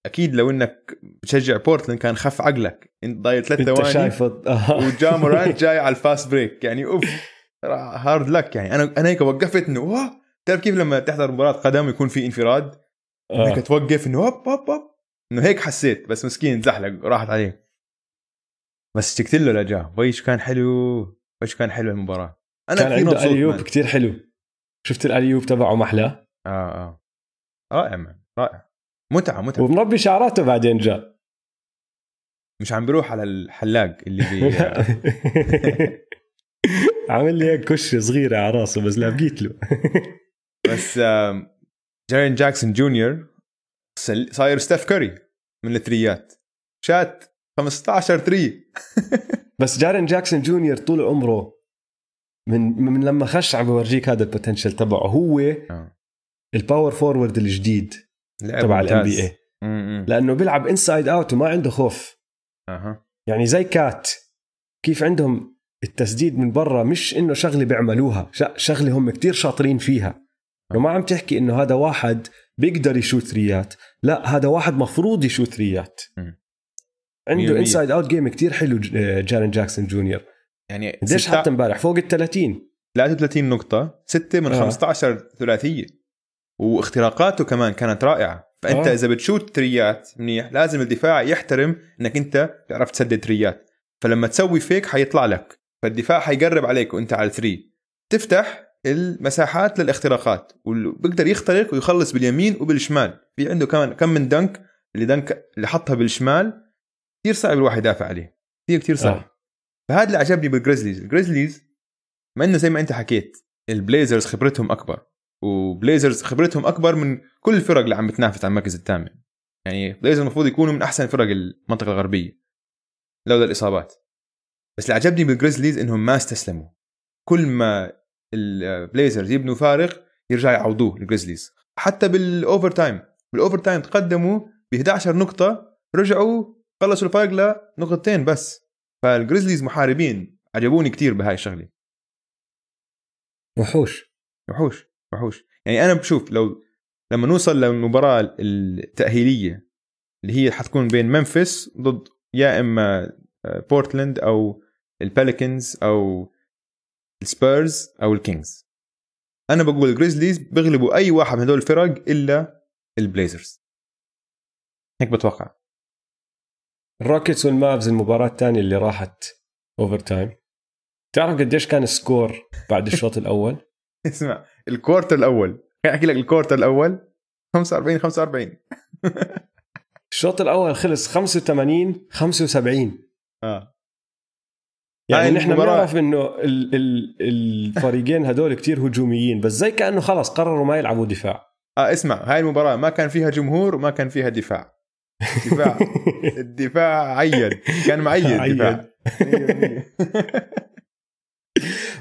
اكيد لو انك بتشجع بورتلاند كان خف عقلك انت ضايل ثلاث ثواني شايف آه. [laughs] وجامورانت [laughs] جاي على الفاست بريك يعني اوف هارد لك يعني انا انا هيك وقفت انه تعرف كيف لما تحضر مباراه قدم يكون في انفراد هيك آه. توقف انه هوب هوب هوب انه هيك حسيت بس مسكين زحلق راحت عليه بس اشتقت له لجاه ويش كان حلو ويش كان حلو المباراه انا كان عنده اليوب كثير حلو شفت الاليوب تبعه محلى اه اه رائع من. رائع متعه متعه ومربي شعراته بعدين جاء مش عم بروح على الحلاق اللي بي [laughs] عامل لي هيك كشه صغيره على راسه بس لابقيت له بس جارين جاكسون جونيور صاير ستيف كوري من الثريات شات 15 ثري [laughs] بس جارين جاكسون جونيور طول عمره من من لما خش عم بورجيك هذا البوتنشل تبعه هو آه. الباور فورورد الجديد تبع الام بي اي لانه بيلعب انسايد اوت وما عنده خوف أه. يعني زي كات كيف عندهم التسديد من برا مش انه شغله بيعملوها شغله هم كتير شاطرين فيها ما عم تحكي انه هذا واحد بيقدر يشوت ثريات لا هذا واحد مفروض يشوت ثريات عنده انسايد اوت جيم كتير حلو جارين جاكسون جونيور يعني قديش حتى امبارح فوق ال 30 33 نقطة 6 من آه. 15 ثلاثية واختراقاته كمان كانت رائعة فأنت آه. إذا بتشوت ثريات منيح لازم الدفاع يحترم أنك أنت تعرف تسدد ثريات فلما تسوي فيك حيطلع لك فالدفاع حيقرب عليك وأنت على الثري تفتح المساحات للاختراقات وبيقدر يخترق ويخلص باليمين وبالشمال في عنده كمان كم من دنك اللي دنك اللي حطها بالشمال كثير صعب الواحد يدافع عليه كثير كثير صعب آه. فهذا اللي عجبني بالجريزليز الجريزليز مع انه زي ما انت حكيت البليزرز خبرتهم اكبر وبليزرز خبرتهم اكبر من كل الفرق اللي عم بتنافس على المركز الثامن يعني بليزرز المفروض يكونوا من احسن فرق المنطقه الغربيه لولا الاصابات بس اللي عجبني بالجريزليز انهم ما استسلموا كل ما البليزرز يبنوا فارق يرجع يعوضوه الجريزليز حتى بالاوفر تايم بالاوفر تايم تقدموا ب 11 نقطه رجعوا خلصوا الفارق لنقطتين بس فالجريزليز محاربين عجبوني كثير بهاي الشغله وحوش وحوش وحوش يعني انا بشوف لو لما نوصل للمباراه التاهيليه اللي هي حتكون بين منفس ضد يا اما آه، بورتلاند او الباليكنز او السبيرز او الكينجز انا بقول الجريزليز بيغلبوا اي واحد من هدول الفرق الا البليزرز هيك بتوقع الروكيتس والمافز المباراه الثانيه اللي راحت اوفر تايم تعرف قديش كان السكور بعد الشوط الاول [laughs] اسمع الكوارتر الاول خليني احكي لك الكوارتر الاول 45 45 الشوط الاول خلص 85 75 اه يعني, يعني نحن بنعرف انه ال ال الفريقين هدول كتير هجوميين بس زي كانه خلص قرروا ما يلعبوا دفاع اه اسمع هاي المباراه ما كان فيها جمهور وما كان فيها دفاع دفاع [laughs] الدفاع عيد كان معيد دفاع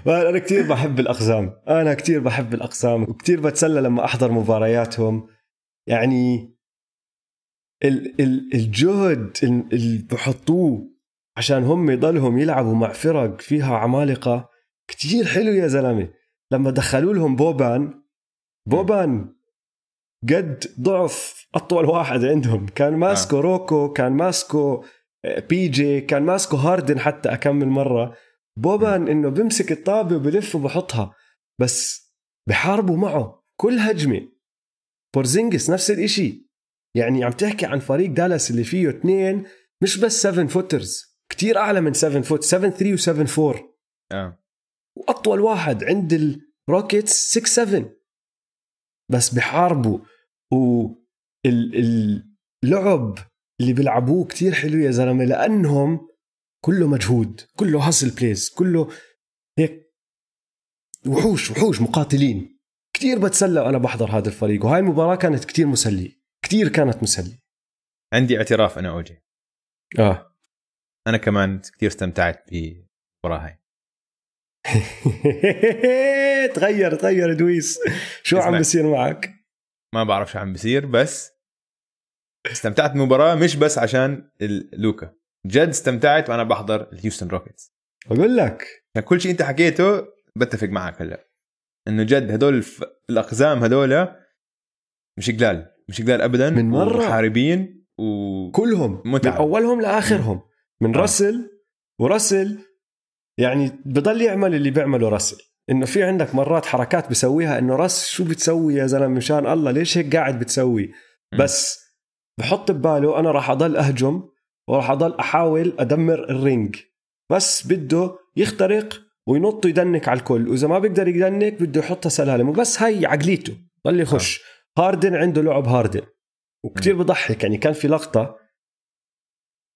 [laughs] انا كثير بحب الاقسام انا كثير بحب الاقسام وكثير بتسلى لما احضر مبارياتهم يعني ال ال الجهد اللي بحطوه عشان هم يضلهم يلعبوا مع فرق فيها عمالقه كتير حلو يا زلمه لما دخلوا لهم بوبان بوبان قد ضعف اطول واحد عندهم كان ماسكو آه. روكو كان ماسكو آه، بي جي كان ماسكو هاردن حتى اكمل مره بوبان انه بمسك الطابه وبلف وبحطها بس بحاربوا معه كل هجمه بورزينجس نفس الإشي يعني عم تحكي عن فريق دالاس اللي فيه اثنين مش بس 7 فوترز كتير اعلى من 7 فوت 7 3 و7 4 اه واطول واحد عند الروكيتس 6 7 بس بحاربوا واللعب اللي بيلعبوه كتير حلو يا زلمه لانهم كله مجهود كله هاسل بليز كله هيك وحوش وحوش مقاتلين كتير بتسلى وانا بحضر هذا الفريق وهاي المباراه كانت كتير مسليه كتير كانت مسليه عندي اعتراف انا اوجي اه انا كمان كثير استمتعت بالمباراه هاي [laughs] تغير تغير ادويس شو عم بيصير معك؟ ما بعرف شو عم بيصير بس استمتعت بالمباراه مش بس عشان لوكا جد استمتعت وانا بحضر الهيوستن روكيتس بقول لك كل شيء انت حكيته بتفق معك هلا انه جد هدول الف... الاقزام هدول مش قلال مش قلال ابدا من مره حاربين و... متعب. من اولهم لاخرهم من آه. راسل وراسل يعني بضل يعمل اللي بيعمله راسل انه في عندك مرات حركات بسويها انه راس شو بتسوي يا زلمه مشان الله ليش هيك قاعد بتسوي بس بحط بباله انا راح اضل اهجم وراح اضل احاول ادمر الرينج بس بده يخترق وينط يدنك على الكل واذا ما بيقدر يدنك بده يحطها سلالم وبس هاي عقليته ضل يخش آه. هاردن عنده لعب هاردن وكتير بضحك يعني كان في لقطه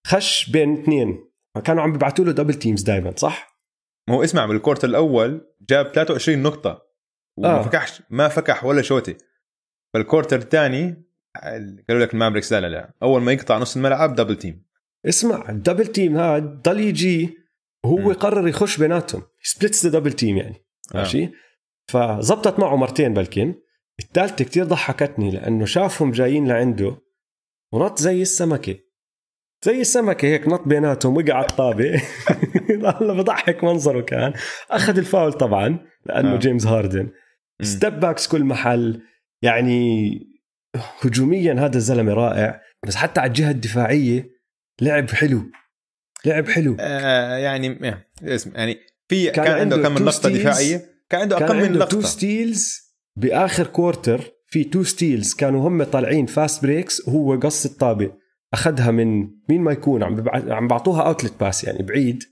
خش بين اثنين فكانوا عم بيبعتوا له دبل تيمز دائما صح؟ ما هو اسمع بالكورت الاول جاب 23 نقطه وما آه. فكحش ما فكح ولا شوتي فالكورتر الثاني قالوا لك المافريكس لا لا لا اول ما يقطع نص الملعب دبل تيم اسمع الدبل تيم هذا ضل يجي هو م. قرر يخش بيناتهم سبلتس ذا دبل تيم يعني آه. ماشي آه. فزبطت معه مرتين بلكن الثالثه كتير ضحكتني لانه شافهم جايين لعنده ونط زي السمكه زي السمكة هيك نط بيناتهم وقع على الطابة [laughs] الله بضحك منظره كان أخذ الفاول طبعا لأنه آه. جيمس هاردن ستيب باكس كل محل يعني هجوميا هذا الزلمة رائع بس حتى على الجهة الدفاعية لعب حلو لعب حلو آه يعني إيه، اسم يعني في كان, كان عنده كم نقطة دفاعية كان عنده أقل من نقطة تو ستيلز بآخر كورتر في تو ستيلز كانوا هم طالعين فاست بريكس وهو قص الطابق اخذها من مين ما يكون عم ببعث عم بعطوها اوتلت باس يعني بعيد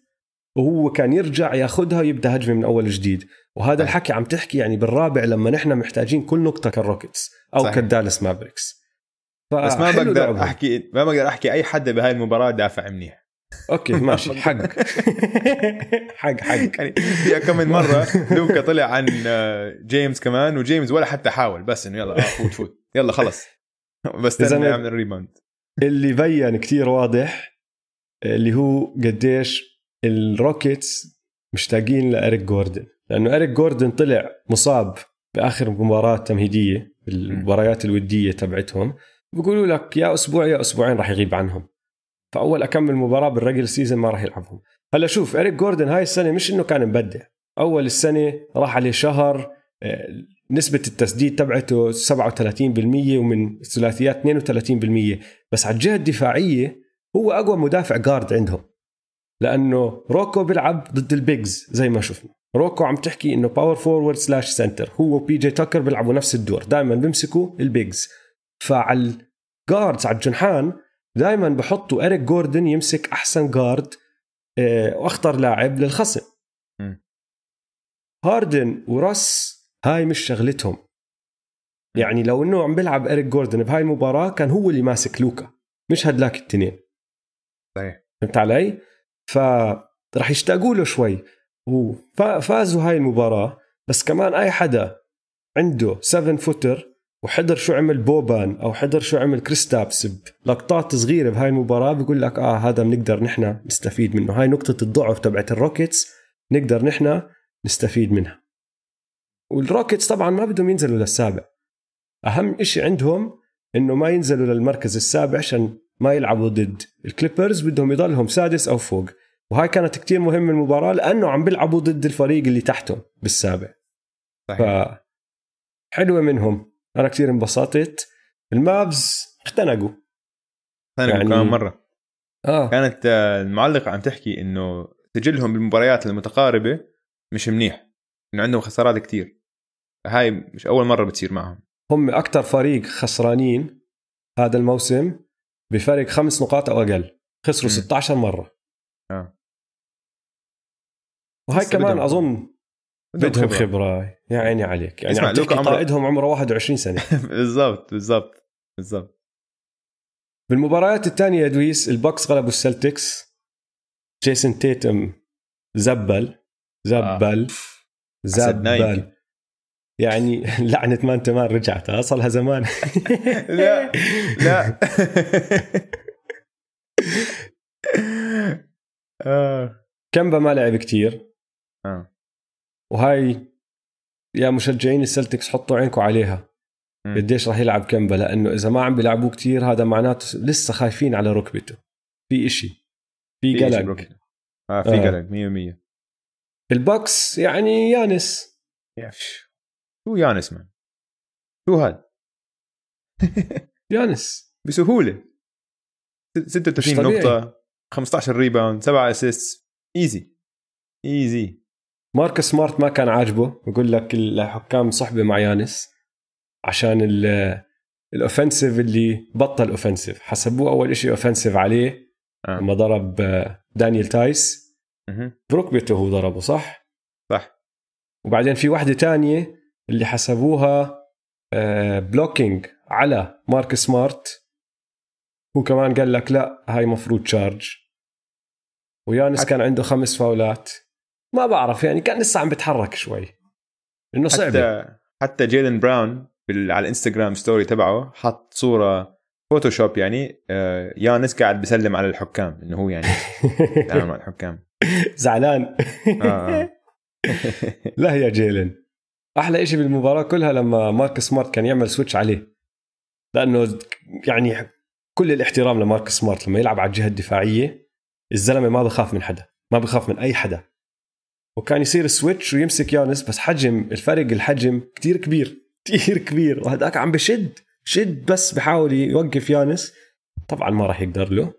وهو كان يرجع ياخذها ويبدا هجمه من اول جديد وهذا الحكي عم تحكي يعني بالرابع لما نحن محتاجين كل نقطه كالروكيتس او صحيح. كالدالس مافريكس بس ما بقدر دعبه. احكي ما بقدر احكي اي حد بهاي المباراه دافع منيح اوكي ماشي [laughs] حق حق حق يعني في كم من مره لوكا طلع عن آه، جيمس كمان وجيمس ولا حتى حاول بس انه يلا آه، فوت فوت يلا خلص بس عم الريباوند اللي بين كتير واضح اللي هو قديش الروكيتس مشتاقين لاريك جوردن لانه اريك جوردن طلع مصاب باخر مباراه تمهيديه بالمباريات الوديه تبعتهم بيقولوا لك يا اسبوع يا اسبوعين راح يغيب عنهم فاول اكمل مباراه بالرجل سيزون ما راح يلعبهم هلا شوف اريك جوردن هاي السنه مش انه كان مبدع اول السنه راح عليه شهر آه، نسبة التسديد تبعته 37% ومن الثلاثيات 32% بس على الجهة الدفاعية هو أقوى مدافع جارد عندهم لأنه روكو بيلعب ضد البيجز زي ما شفنا روكو عم تحكي انه باور فورورد سلاش سنتر هو بي جي تاكر بيلعبوا نفس الدور دائما بيمسكوا البيجز فعلى الجاردز على الجنحان دائما بحطوا اريك جوردن يمسك احسن جارد آه، واخطر لاعب للخصم هاردن وراس هاي مش شغلتهم يعني لو انه عم بيلعب اريك جوردن بهاي المباراه كان هو اللي ماسك لوكا مش هدلاك التنين فهمت علي؟ ف رح يشتاقوا له شوي وفازوا هاي المباراه بس كمان اي حدا عنده 7 فوتر وحضر شو عمل بوبان او حضر شو عمل كريستابس بلقطات صغيره بهاي المباراه بيقول لك اه هذا بنقدر نحن نستفيد منه هاي نقطه الضعف تبعت الروكيتس نقدر نحن نستفيد منها والروكيتس طبعا ما بدهم ينزلوا للسابع اهم شيء عندهم انه ما ينزلوا للمركز السابع عشان ما يلعبوا ضد الكليبرز بدهم يضلهم سادس او فوق وهاي كانت كتير مهمة المباراة لأنه عم بيلعبوا ضد الفريق اللي تحتهم بالسابع صحيح. ف... حلوة منهم أنا كتير انبسطت المابز اختنقوا اختنقوا يعني... كمان مرة آه. كانت آه، المعلقة عم تحكي إنه سجلهم بالمباريات المتقاربة مش منيح إنه عندهم خسارات كتير هاي مش اول مره بتصير معهم هم اكثر فريق خسرانين هذا الموسم بفارق خمس نقاط او اقل خسروا م. 16 مره آه. وهي كمان بدهم. اظن بدهم خبره, خبرة. يا عيني عليك يعني اسمع لوكا عمره قائدهم عمره 21 سنه [laughs] بالضبط بالضبط بالضبط بالمباريات الثانية يا دويس البوكس غلبوا السلتكس جيسون تيتم زبل زبل آه. زبل يعني [laughs] لعنة مان تمان رجعت أصلها زمان [laughs] لا [laughs] لا آه. كمبا ما لعب كتير آه. وهاي يا مشجعين السلتكس حطوا عينكم عليها قديش راح يلعب كمبا لانه اذا ما عم بيلعبوه كثير هذا معناته لسه خايفين على ركبته في إشي في قلق اه في آه. قلق 100% البوكس يعني يانس شو يانس من شو هاد [laughs] يانس بسهوله 36 نقطة 15 ريباوند 7 اسيست ايزي ايزي ماركس سمارت ما كان عاجبه بقول لك الحكام صحبة مع يانس عشان الاوفنسيف اللي بطل اوفنسيف حسبوه اول شيء اوفنسيف عليه آه. لما ضرب آه، دانيال تايس بروك بيته هو ضربه صح؟ صح وبعدين في واحدة تانية اللي حسبوها بلوكينج آه، على مارك سمارت هو كمان قال لك لا هاي مفروض تشارج ويانس كان عنده خمس فاولات ما بعرف يعني كان لسه عم بتحرك شوي انه صعب حتى حتى جيلن براون على الانستغرام ستوري تبعه حط صوره فوتوشوب يعني آه، يانس قاعد بسلم على الحكام انه هو يعني [laughs] مع الحكام زعلان آه. آه. [laughs] لا يا جيلن احلى شيء بالمباراه كلها لما مارك سمارت كان يعمل سويتش عليه لانه يعني كل الاحترام لمارك سمارت لما يلعب على الجهه الدفاعيه الزلمه ما بخاف من حدا ما بخاف من اي حدا وكان يصير سويتش ويمسك يانس بس حجم الفرق الحجم كتير كبير كتير كبير وهداك عم بشد شد بس بحاول يوقف يانس طبعا ما راح يقدر له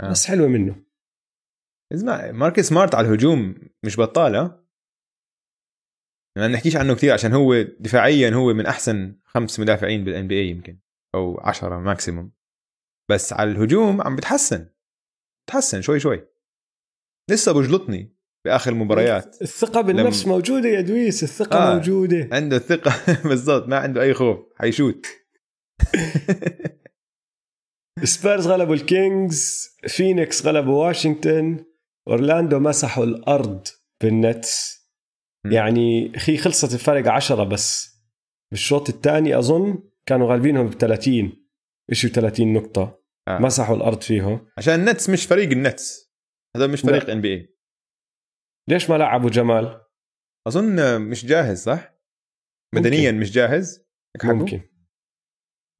آه. بس حلوه منه اسمع مارك سمارت على الهجوم مش بطالة ما بنحكيش عنه كثير عشان هو دفاعيا هو من احسن خمس مدافعين بالان بي اي يمكن او 10 ماكسيموم بس على الهجوم عم بتحسن بتحسن شوي شوي لسه بجلطني باخر المباريات الثقه بالنفس لم... موجوده يا دويس الثقه آه. موجوده عنده الثقه [laughs] بالضبط ما عنده اي خوف حيشوت [laughs] سبيرز غلبوا الكينجز فينيكس غلبوا واشنطن اورلاندو مسحوا الارض بالنتس يعني خي خلصت الفرق عشرة بس بالشوط الثاني اظن كانوا غالبينهم ب 30 شيء 30 نقطة آه. مسحوا الارض فيهم عشان النتس مش فريق النتس هذا مش فريق ان بي اي ليش ما لعبوا جمال؟ اظن مش جاهز صح؟ مدنيا ممكن. مش جاهز ممكن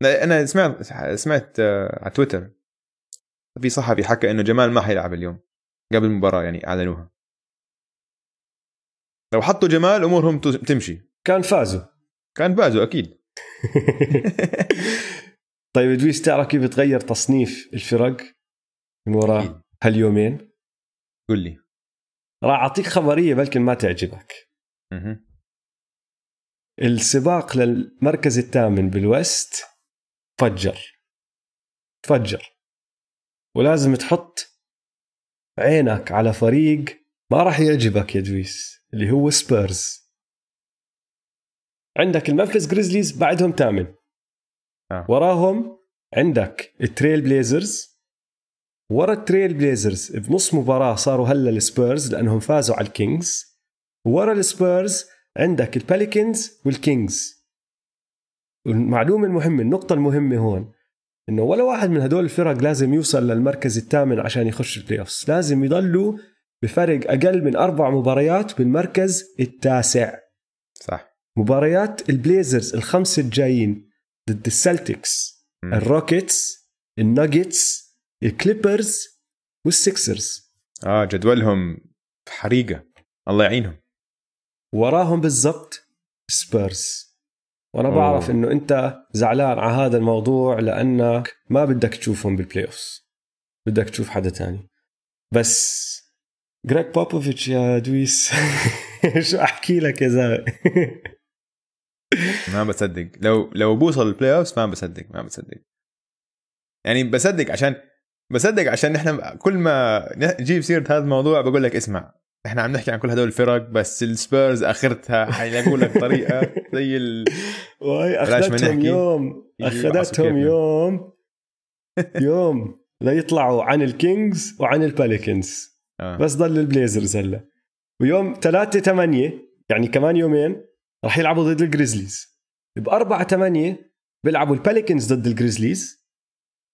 انا سمعت سمعت آه، على تويتر في صحفي حكى انه جمال ما حيلعب اليوم قبل المباراه يعني اعلنوها لو حطوا جمال امورهم تمشي كان فازوا كان فازوا اكيد [laughs] طيب ادويس تعرف كيف تغير تصنيف الفرق من وراء هاليومين؟ قول لي راح اعطيك خبريه بلكن ما تعجبك. السباق للمركز الثامن بالوست فجر فجر ولازم تحط عينك على فريق ما راح يعجبك يا دويس اللي هو سبيرز عندك المنفس جريزليز بعدهم ثامن آه. وراهم عندك التريل بليزرز ورا التريل بليزرز بنص مباراة صاروا هلا السبيرز لأنهم فازوا على الكينجز ورا السبيرز عندك الباليكنز والكينجز المعلومة المهمة النقطة المهمة هون انه ولا واحد من هدول الفرق لازم يوصل للمركز الثامن عشان يخش البلاي لازم يضلوا بفرق اقل من اربع مباريات بالمركز التاسع صح مباريات البليزرز الخمسه الجايين ضد السلتكس الروكيتس الناجتس الكليبرز والسكسرز اه جدولهم حريقه الله يعينهم وراهم بالضبط سبيرز وانا بعرف انه انت زعلان على هذا الموضوع لانك ما بدك تشوفهم بالبلاي بدك تشوف حدا تاني بس جريك بابوفيتش يا دويس [laughs] شو احكي لك يا زلمه [laughs] ما بصدق لو لو بوصل البلاي اوف ما بصدق ما بصدق يعني بصدق عشان بصدق عشان نحن كل ما نجيب سيره هذا الموضوع بقول لك اسمع احنا عم نحكي عن كل هدول الفرق بس السبيرز اخرتها حيلاقوا لك [laughs] طريقه زي ال واي اخذتهم يوم إيوه، اخذتهم يوم يوم ليطلعوا عن الكينجز وعن الباليكنز آه. بس ضل البليزرز هلا ويوم 3 8 يعني كمان يومين راح يلعبوا ضد الجريزليز ب 4 8 بيلعبوا الباليكنز ضد الجريزليز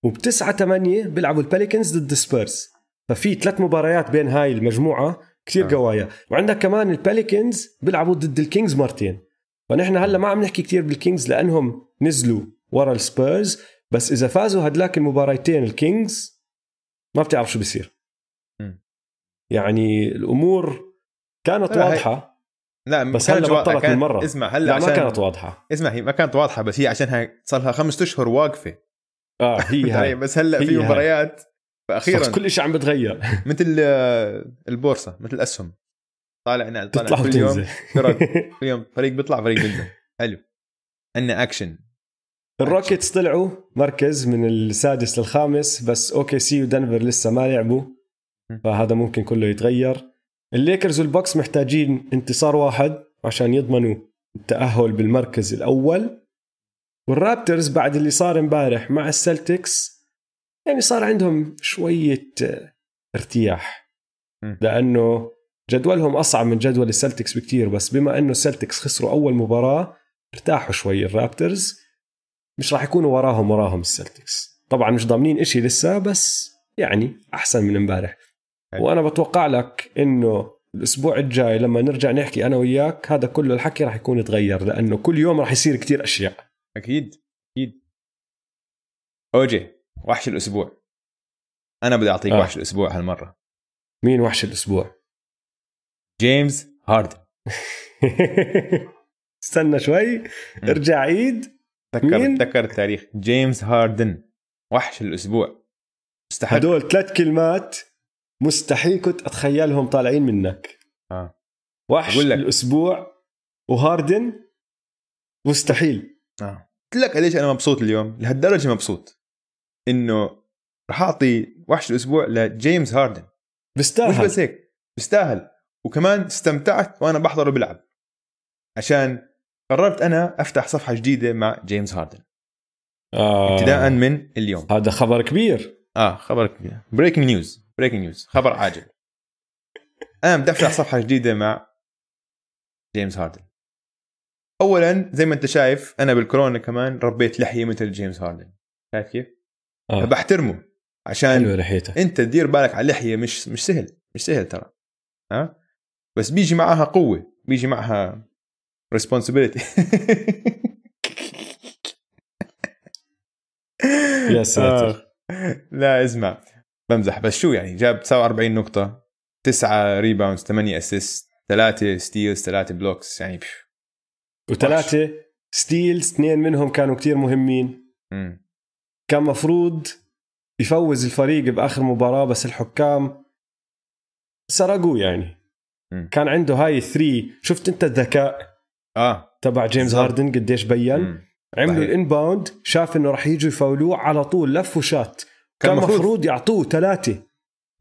وب 9 8 بيلعبوا الباليكنز ضد السبيرز ففي ثلاث مباريات بين هاي المجموعه كثير آه. قوايا وعندك كمان الباليكنز بيلعبوا ضد الكينجز مرتين فنحن هلا ما عم نحكي كثير بالكينجز لانهم نزلوا ورا السبيرز بس اذا فازوا هدلاك المباراتين الكينجز ما بتعرف شو بيصير يعني الامور كانت لا إيه، واضحه لا بس هلا بطلت كان... من مره اسمع هلا لا عشان... ما كانت واضحه اسمع هي ما كانت واضحه بس هي عشان صار لها خمس اشهر واقفه اه هي [laughs] هاي طيب، بس هلا في مباريات فاخيرا كل شيء عم بتغير [laughs] مثل آه، البورصه مثل الاسهم طالع نازل طالع كل يوم فرق [laughs] كل يوم فريق بيطلع فريق بينزل حلو عندنا اكشن الروكيتس طلعوا مركز من السادس للخامس بس اوكي سي ودنفر لسه ما لعبوا فهذا ممكن كله يتغير الليكرز والبوكس محتاجين انتصار واحد عشان يضمنوا التأهل بالمركز الأول والرابترز بعد اللي صار امبارح مع السلتكس يعني صار عندهم شوية آه، ارتياح لأنه جدولهم أصعب من جدول السلتكس بكتير بس بما أنه السلتكس خسروا أول مباراة ارتاحوا شوي الرابترز مش راح يكونوا وراهم وراهم السلتكس طبعا مش ضامنين إشي لسه بس يعني أحسن من امبارح حلو. وانا بتوقع لك انه الاسبوع الجاي لما نرجع نحكي انا وياك هذا كله الحكي راح يكون تغير لانه كل يوم راح يصير كتير اشياء اكيد اكيد اوجي وحش الاسبوع انا بدي اعطيك آه. وحش الاسبوع هالمره مين وحش الاسبوع جيمس هاردن [laughs] استنى شوي ارجع عيد تذكر تذكر التاريخ جيمس هاردن وحش الاسبوع مستحق هدول ثلاث كلمات مستحيل كنت اتخيلهم طالعين منك آه. وحش لك. الاسبوع وهاردن مستحيل آه. قلت لك قديش انا مبسوط اليوم لهالدرجه مبسوط انه راح اعطي وحش الاسبوع لجيمس هاردن بيستاهل مش بس هيك بيستاهل وكمان استمتعت وانا بحضره بلعب عشان قررت انا افتح صفحه جديده مع جيمس هاردن آه. ابتداء من اليوم هذا خبر كبير اه خبر كبير بريكنج نيوز بريكنج نيوز خبر عاجل انا بدي افتح صفحه جديده مع جيمس هاردن اولا زي ما انت شايف انا بالكورونا كمان ربيت لحيه مثل جيمس هاردن شايف كيف؟ آه. فبحترمه عشان انت تدير بالك على اللحيه مش مش سهل مش سهل ترى ها أه؟ بس بيجي معها قوه بيجي معها ريسبونسبيلتي [laughs] يا ساتر آه. لا اسمع بمزح بس شو يعني جاب 49 نقطه 9 ريباوندز 8 اسيست 3 ستيلز 3 بلوكس يعني وثلاثه ستيلز اثنين منهم كانوا كتير مهمين م. كان مفروض يفوز الفريق باخر مباراه بس الحكام سرقوه يعني م. كان عنده هاي الثري شفت انت الذكاء اه تبع جيمس صح. هاردن قديش بين عملوا الانباوند شاف انه راح يجوا يفولوه على طول لف وشات كان المفروض يعطوه ثلاثه 100%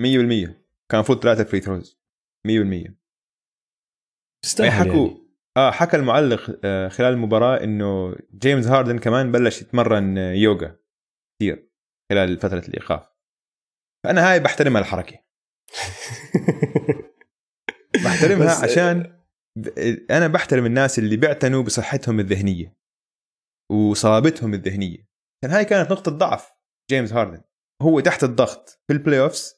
كان المفروض ثلاثه فري ثروز 100% تستاهل إيه، حكوا يعني. اه حكى المعلق آه خلال المباراه انه جيمس هاردن كمان بلش يتمرن آه، يوغا كثير خلال فتره الايقاف فانا هاي بحترمها الحركه [laughs] بحترمها آه، عشان آه، انا بحترم الناس اللي بيعتنوا بصحتهم الذهنيه وصلابتهم الذهنيه كان هاي كانت نقطه ضعف جيمس هاردن هو تحت الضغط في البلاي اوفس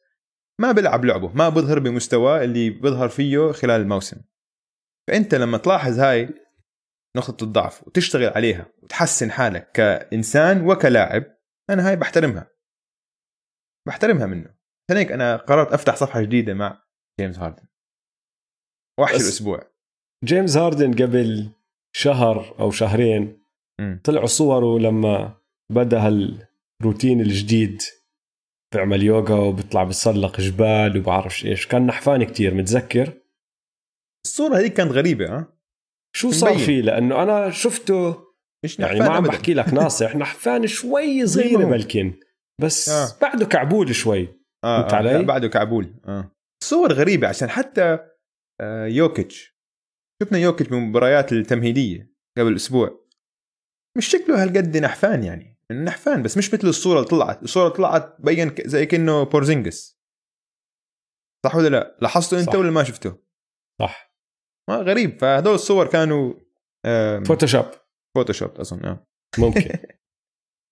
ما بيلعب لعبه ما بيظهر بمستواه اللي بيظهر فيه خلال الموسم فانت لما تلاحظ هاي نقطة الضعف وتشتغل عليها وتحسن حالك كإنسان وكلاعب أنا هاي بحترمها بحترمها منه عشان هيك أنا قررت أفتح صفحة جديدة مع جيمس هاردن وحش الأسبوع جيمس هاردن قبل شهر أو شهرين طلعوا صوره لما بدأ هالروتين الجديد بيعمل يوغا وبيطلع بتسلق جبال وبعرفش ايش كان نحفان كتير متذكر الصورة هذيك كانت غريبة ها شو صار فيه لأنه أنا شفته مش نحفان يعني ما عم بحكي لك ناصح نحفان شوي [laughs] صغيرة بلكن بس آه. بعده كعبول شوي آه آه علي؟ بعده كعبول آه. صور غريبة عشان حتى آه يوكيتش شفنا يوكيتش بمباريات التمهيدية قبل أسبوع مش شكله هالقد نحفان يعني النحفان بس مش مثل الصوره اللي طلعت الصوره اللي طلعت بين زي كانه بورزينجس صح ولا لا لاحظته انت صح. ولا ما شفته صح ما غريب فهدول الصور كانوا فوتوشوب فوتوشوب اظن اه ممكن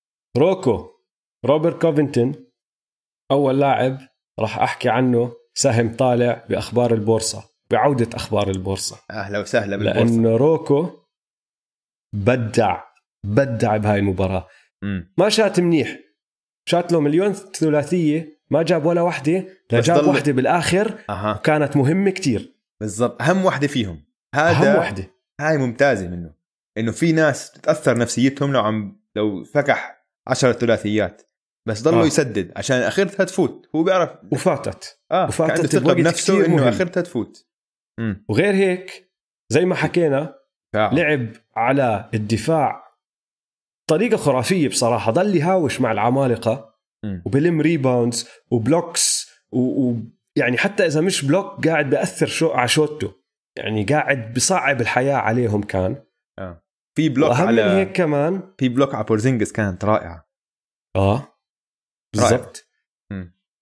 [laughs] روكو روبرت كوفينتون اول لاعب راح احكي عنه سهم طالع باخبار البورصه بعوده اخبار البورصه اهلا وسهلا بالبورصه لانه روكو بدع بدع بهاي المباراه ما شات منيح شات له مليون ثلاثيه ما جاب ولا وحده جاب ضل... وحده بالاخر أه. وكانت مهمه كتير بالضبط اهم وحده فيهم هذا اهم وحده هاي ممتازه منه انه في ناس بتتاثر نفسيتهم لو عم لو فكح 10 ثلاثيات بس ضله آه. يسدد عشان اخرتها تفوت هو بيعرف وفاتت اه وفاتت ثقه بنفسه انه اخرتها تفوت مم. وغير هيك زي ما حكينا فعلا. لعب على الدفاع طريقه خرافيه بصراحه ضل يهاوش مع العمالقه وبلم ريباوندز وبلوكس ويعني و... يعني حتى اذا مش بلوك قاعد بأثر شو على شوته يعني قاعد بصعب الحياه عليهم كان آه. في بلوك على من هيك كمان في بلوك على بورزينجس كانت رائعه اه بالضبط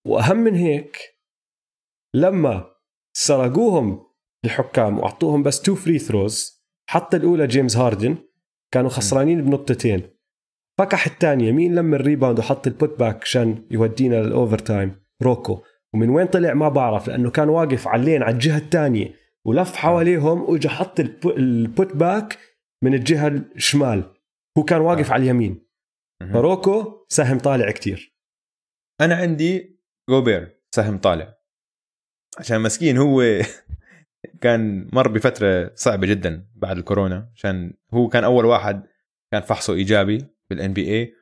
واهم من هيك لما سرقوهم الحكام واعطوهم بس تو فري ثروز حط الاولى جيمس هاردن كانوا خسرانين بنقطتين فكح الثانيه مين لم الريباوند وحط البوت باك عشان يودينا للاوفر تايم روكو ومن وين طلع ما بعرف لانه كان واقف على اللين على الجهه الثانيه ولف حواليهم واجى حط البوت باك من الجهه الشمال هو كان واقف آه. على اليمين فروكو سهم طالع كتير انا عندي جوبير سهم طالع عشان مسكين هو [laughs] كان مر بفتره صعبه جدا بعد الكورونا عشان هو كان اول واحد كان فحصه ايجابي بالان بي اي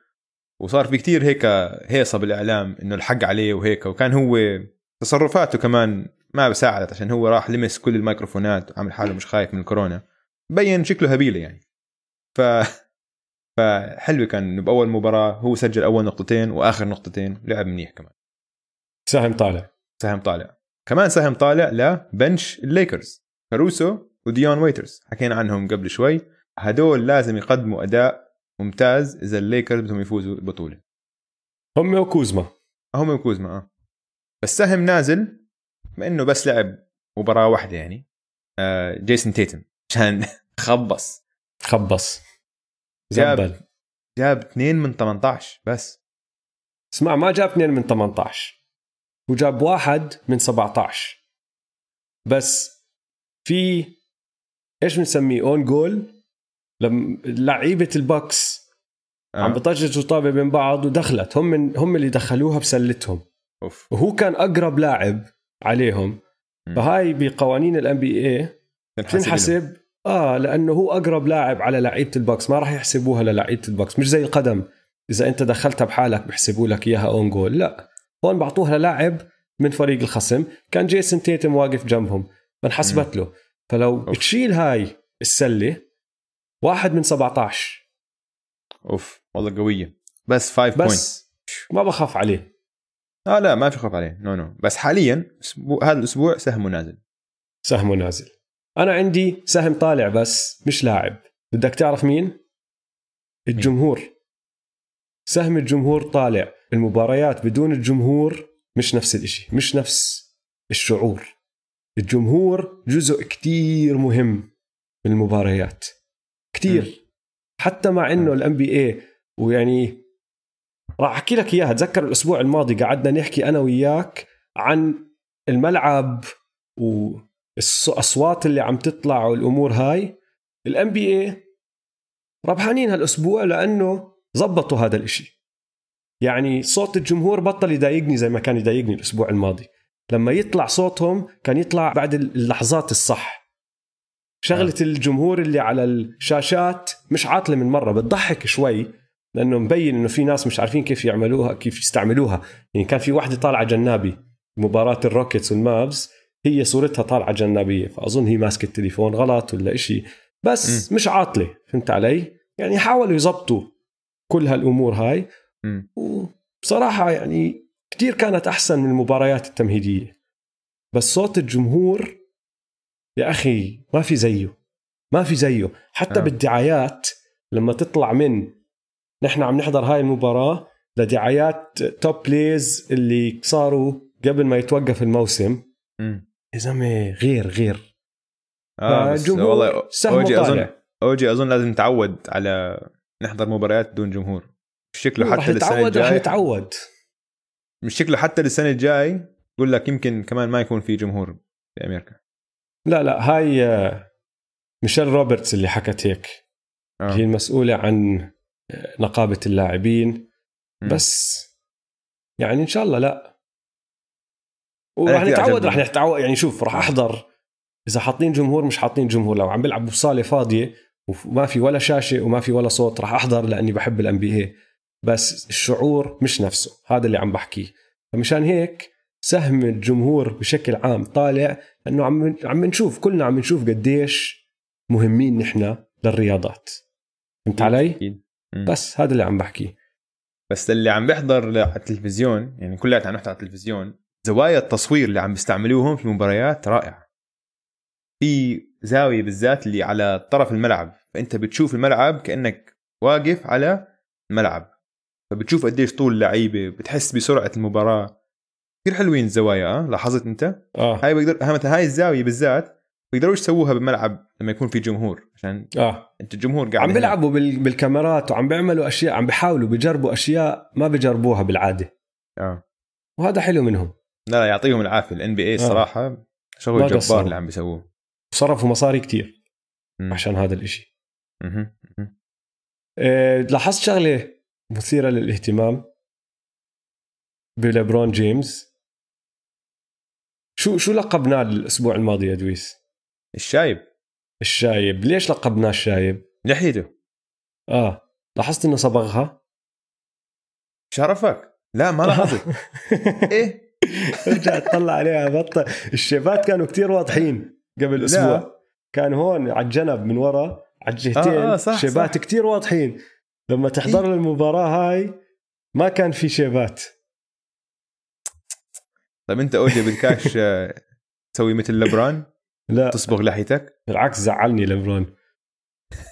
وصار في كتير هيك هيصه بالاعلام انه الحق عليه وهيك وكان هو تصرفاته كمان ما بساعدت عشان هو راح لمس كل الميكروفونات وعمل حاله مش خايف من الكورونا بين شكله هبيله يعني ف [laughs] فحلو كان انه باول مباراه هو سجل اول نقطتين واخر نقطتين لعب منيح كمان سهم طالع سهم طالع كمان سهم طالع لبنش الليكرز كاروسو وديون ويترز حكينا عنهم قبل شوي هدول لازم يقدموا اداء ممتاز اذا الليكرز بدهم يفوزوا البطوله هم وكوزما هم وكوزما اه السهم نازل بما انه بس لعب مباراه واحده يعني آه جيسون تيتم عشان [laughs] خبص خبص زبل جاب 2 من 18 بس اسمع ما جاب 2 من 18 وجاب واحد من 17 بس في ايش بنسميه اون جول لما لعيبه الباكس آه. عم بطجج طابه بين بعض ودخلت هم من هم اللي دخلوها بسلتهم أوف. وهو كان اقرب لاعب عليهم م. فهاي بقوانين الان بي اي بتنحسب اه لانه هو اقرب لاعب على لعيبه البوكس ما راح يحسبوها للعيبه البوكس مش زي القدم اذا انت دخلتها بحالك بحسبوا لك اياها اون جول لا هون بعطوها للاعب من فريق الخصم كان جيسون تيتم واقف جنبهم فانحسبت له فلو أوف. تشيل هاي السله واحد من 17 اوف والله قويه بس 5 بس point. ما بخاف عليه اه لا ما في خوف عليه نو no, نو no. بس حاليا هذا الاسبوع سهمه نازل سهمه نازل انا عندي سهم طالع بس مش لاعب بدك تعرف مين الجمهور سهم الجمهور طالع المباريات بدون الجمهور مش نفس الشيء مش نفس الشعور الجمهور جزء كتير مهم بالمباريات كتير حتى مع انه الام بي اي ويعني راح احكي لك اياها تذكر الاسبوع الماضي قعدنا نحكي انا وياك عن الملعب والاصوات اللي عم تطلع والامور هاي الام بي اي ربحانين هالاسبوع لانه زبطوا هذا الاشي يعني صوت الجمهور بطل يضايقني زي ما كان يضايقني الاسبوع الماضي لما يطلع صوتهم كان يطلع بعد اللحظات الصح شغله نعم. الجمهور اللي على الشاشات مش عاطله من مره بتضحك شوي لانه مبين انه في ناس مش عارفين كيف يعملوها كيف يستعملوها يعني كان في واحده طالعه جنابي مباراه الروكيتس والمابز هي صورتها طالعه جنابيه فاظن هي ماسكه التليفون غلط ولا إشي بس م. مش عاطله فهمت علي يعني حاولوا يزبطوا كل هالامور هاي م. وبصراحه يعني كثير كانت احسن من المباريات التمهيديه بس صوت الجمهور يا اخي ما في زيه ما في زيه حتى آه. بالدعايات لما تطلع من نحن عم نحضر هاي المباراه لدعايات توب بليز اللي صاروا قبل ما يتوقف الموسم يا زلمه غير غير اه جمهور والله اوجي اظن اوجي اظن لازم نتعود على نحضر مباريات بدون جمهور شكله حتى للسنه الجايه رح نتعود مش شكله حتى للسنه الجاي بقول لك يمكن كمان ما يكون في جمهور في امريكا لا لا هاي آه، ميشيل روبرتس اللي حكت هيك آه. هي المسؤولة عن آه، نقابة اللاعبين م. بس يعني إن شاء الله لا ورح نتعود رح نتعود يعني شوف رح آه. أحضر إذا حاطين جمهور مش حاطين جمهور لو عم بيلعبوا بصالة فاضية وما في ولا شاشة وما في ولا صوت رح أحضر لأني بحب الأن بي بس الشعور مش نفسه هذا اللي عم بحكيه فمشان هيك سهم الجمهور بشكل عام طالع انه عم عم نشوف كلنا عم نشوف قديش مهمين نحن للرياضات فهمت علي؟ بس هذا اللي عم بحكيه بس اللي عم بيحضر على التلفزيون يعني كلياتنا عم نحضر على التلفزيون زوايا التصوير اللي عم بيستعملوهم في المباريات رائعه في زاويه بالذات اللي على طرف الملعب فانت بتشوف الملعب كانك واقف على الملعب فبتشوف قديش طول اللعيبه بتحس بسرعه المباراه كثير حلوين الزوايا اه لاحظت انت؟ اه هاي بقدر مثلا هاي الزاويه بالذات بيقدروش يسووها بالملعب لما يكون في جمهور عشان اه انت الجمهور قاعد عم بيلعبوا بالكاميرات وعم بيعملوا اشياء عم بيحاولوا بيجربوا اشياء ما بيجربوها بالعاده اه وهذا حلو منهم لا يعطيهم العافيه الان بي اي الصراحه آه. شغل جبار اللي عم بيسووه صرفوا مصاري كتير م. عشان هذا الاشي اها لاحظت شغله مثيره للاهتمام بليبرون جيمس شو شو لقبناه الاسبوع الماضي يا دويس؟ الشايب الشايب، ليش لقبناه الشايب؟ لحيته اه لاحظت انه صبغها؟ شرفك لا ما لاحظت [laughs] ايه ارجع تطلع عليها بطل الشيبات كانوا كتير واضحين قبل اسبوع لا. كان هون على الجنب من ورا على الجهتين آه آه شيبات كتير واضحين لما تحضر إيه؟ المباراه هاي ما كان في شيبات طيب انت اوجي بدكاش [laughs] تسوي مثل لبران؟ لا تصبغ لحيتك؟ بالعكس زعلني لبران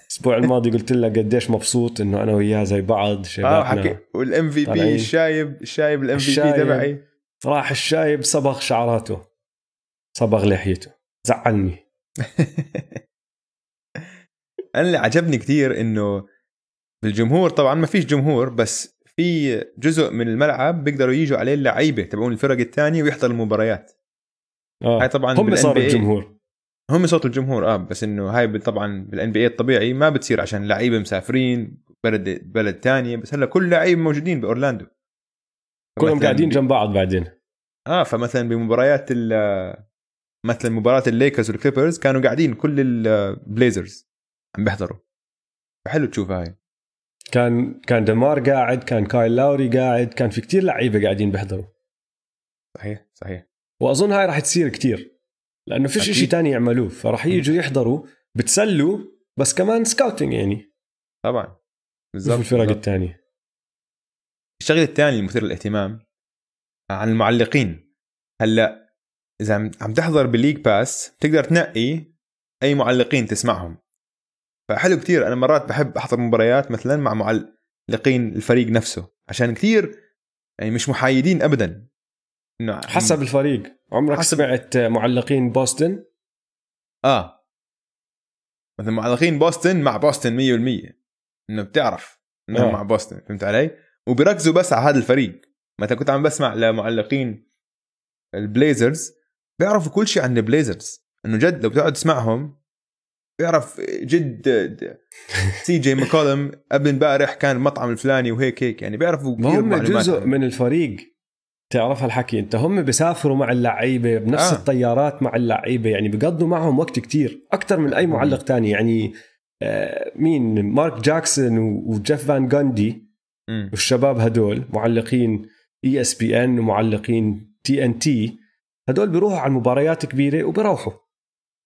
الاسبوع الماضي قلت لك قديش مبسوط انه انا وياه زي بعض شبابنا اه حكي والام في بي الشايب الشايب الام في بي تبعي راح الشايب صبغ شعراته صبغ لحيته زعلني [laughs] انا اللي عجبني كثير انه بالجمهور طبعا ما فيش جمهور بس في جزء من الملعب بيقدروا يجوا عليه اللعيبه تبعون الفرق الثانيه ويحضروا المباريات آه. هاي طبعا هم صوت الجمهور هم صوت الجمهور اه بس انه هاي طبعا بالان بي اي الطبيعي ما بتصير عشان لعيبه مسافرين بلد بلد ثانيه بس هلا كل لعيب موجودين باورلاندو كلهم قاعدين جنب بعض بعدين اه فمثلا بمباريات مثلا مباراه الليكرز والكليبرز كانوا قاعدين كل البليزرز آه، عم بيحضروا حلو تشوف هاي كان كان دمار قاعد كان كايل لاوري قاعد كان في كتير لعيبه قاعدين بيحضروا صحيح صحيح واظن هاي راح تصير كتير لانه فيش شيء تاني يعملوه فراح يجوا يحضروا بتسلوا بس كمان سكاوتنج يعني طبعا بالضبط الفرق الثانيه الشغله الثانيه المثير للاهتمام آه، عن المعلقين هلا اذا عم تحضر بليج باس بتقدر تنقي اي معلقين تسمعهم فحلو كثير انا مرات بحب احضر مباريات مثلا مع معلقين الفريق نفسه عشان كثير يعني مش محايدين ابدا انه حسب الفريق عمرك حسب... سمعت معلقين بوسطن؟ اه مثلا معلقين بوسطن مع بوسطن 100% انه بتعرف انه آه. مع بوسطن فهمت علي؟ وبركزوا بس على هذا الفريق مثلا كنت عم بسمع لمعلقين البليزرز بيعرفوا كل شيء عن البليزرز انه جد لو بتقعد تسمعهم يعرف جد [laughs] سي جي مكولم قبل امبارح كان المطعم الفلاني وهيك هيك يعني بيعرفوا كثير هم جزء من الفريق تعرف هالحكي انت هم بيسافروا مع اللعيبه بنفس آه. الطيارات مع اللعيبه يعني بقضوا معهم وقت كتير اكثر من اي آه. معلق تاني يعني آه، مين مارك جاكسون وجيف فان جوندي والشباب هدول معلقين اي اس بي ان ومعلقين تي ان تي هدول بيروحوا على المباريات كبيره وبروحوا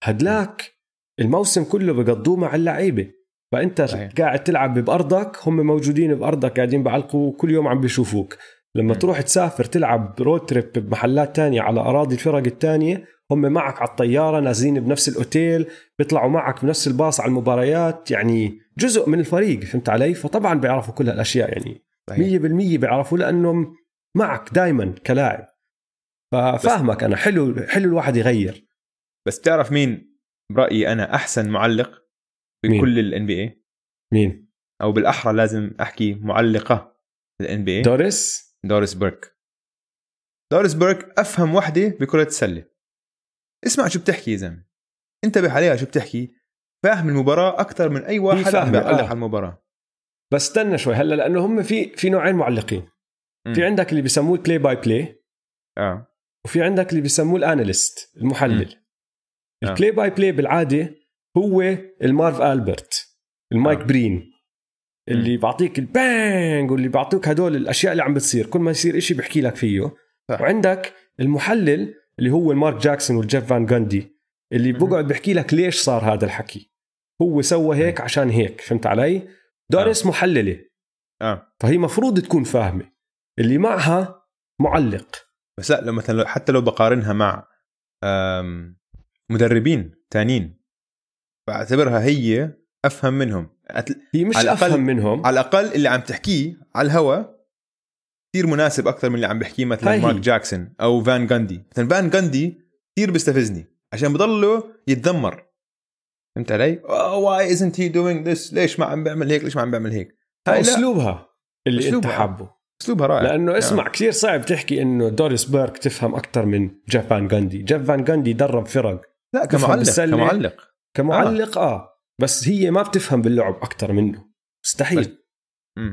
هدلاك الموسم كله بقضوه مع اللعيبه فانت صحيح. قاعد تلعب بارضك هم موجودين بارضك قاعدين بعلقوا كل يوم عم بيشوفوك لما م. تروح تسافر تلعب رود تريب بمحلات تانية على اراضي الفرق الثانيه هم معك على الطياره نازلين بنفس الاوتيل بيطلعوا معك بنفس الباص على المباريات يعني جزء من الفريق فهمت علي فطبعا بيعرفوا كل هالاشياء يعني مية 100% بيعرفوا لانهم معك دائما كلاعب ففاهمك انا حلو حلو الواحد يغير بس بتعرف مين برايي انا احسن معلق بكل الان بي اي مين او بالاحرى لازم احكي معلقه الان بي اي دوريس دوريس بيرك دوريس بيرك افهم وحده بكره السله اسمع شو بتحكي يا زلمه انتبه عليها شو بتحكي فاهم المباراه اكثر من اي واحد فاهم آه. على المباراه بس استنى شوي هلا لانه هم في في نوعين معلقين م. في عندك اللي بيسموه بلاي باي بلاي اه وفي عندك اللي بيسموه الاناليست المحلل م. البلاي باي بلاي بالعاده هو المارف البرت المايك آه. برين اللي بيعطيك البانج واللي بيعطوك هدول الاشياء اللي عم بتصير كل ما يصير إشي بحكي لك فيه صح. وعندك المحلل اللي هو المارك جاكسون والجيف فان جاندي اللي بقعد بحكي لك ليش صار هذا الحكي هو سوى هيك عشان هيك فهمت علي دارس آه. محلله آه. فهي مفروض تكون فاهمه اللي معها معلق بس لا لو مثلا حتى لو بقارنها مع مدربين تانيين بعتبرها هي افهم منهم أتل... هي مش على الأقل... افهم منهم على الاقل اللي عم تحكيه على الهوا كثير مناسب اكثر من اللي عم بحكيه مثلا طيب. مارك جاكسون او فان غاندي مثلا فان غاندي كثير بيستفزني عشان بضله يتذمر فهمت علي؟ واي ازنت هي دوينج ذس ليش ما عم بيعمل هيك ليش ما عم بيعمل هيك؟ هاي اسلوبها اللي أسلوبها. انت حابه اسلوبها رائع لانه نعم. اسمع كثير صعب تحكي انه دوريس بيرك تفهم اكثر من جيف فان غاندي، جيف فان غاندي درب فرق لا كمعلق كمعلق كمعلق آه. اه بس هي ما بتفهم باللعب اكثر منه مستحيل بس,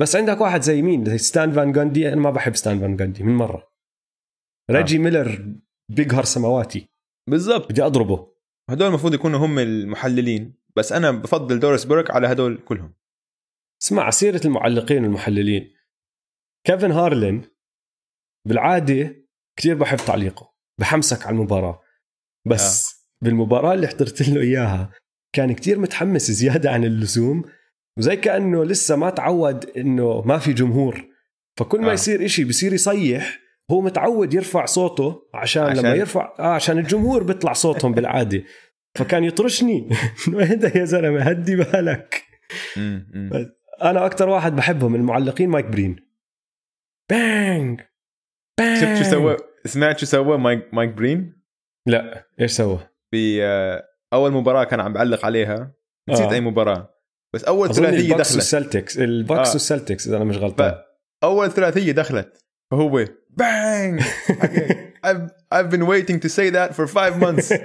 بس عندك واحد زي مين زي ستان فان جاندي انا ما بحب ستان فان جاندي من مره ريجي آه. ميلر بيقهر سماواتي بالضبط بدي اضربه هدول المفروض يكونوا هم المحللين بس انا بفضل دوريس بيرك على هدول كلهم اسمع سيرة المعلقين والمحللين كيفن هارلين بالعادة كثير بحب تعليقه بحمسك على المباراة بس آه. بالمباراه اللي حضرت له اياها كان كتير متحمس زياده عن اللزوم وزي كانه لسه ما تعود انه ما في جمهور فكل ما آه. يصير إشي بصير يصيح هو متعود يرفع صوته عشان, عشان لما يرفع آه عشان الجمهور بيطلع صوتهم [laughs] بالعاده فكان يطرشني [laughs] انه اهدى يا زلمه هدي بالك انا اكثر واحد بحبهم المعلقين مايك برين بانج بانج شفت شو سوى سمعت شو سوى مايك مايك برين لا ايش سوى؟ في آه، اول مباراه كان عم بعلق عليها نسيت آه. اي مباراه بس اول ثلاثيه دخلت السلتكس الباكس آه. والسلتكس اذا انا مش غلطان اول ثلاثيه دخلت فهو بانج [laughs] I've, I've been waiting to say that for five months [laughs]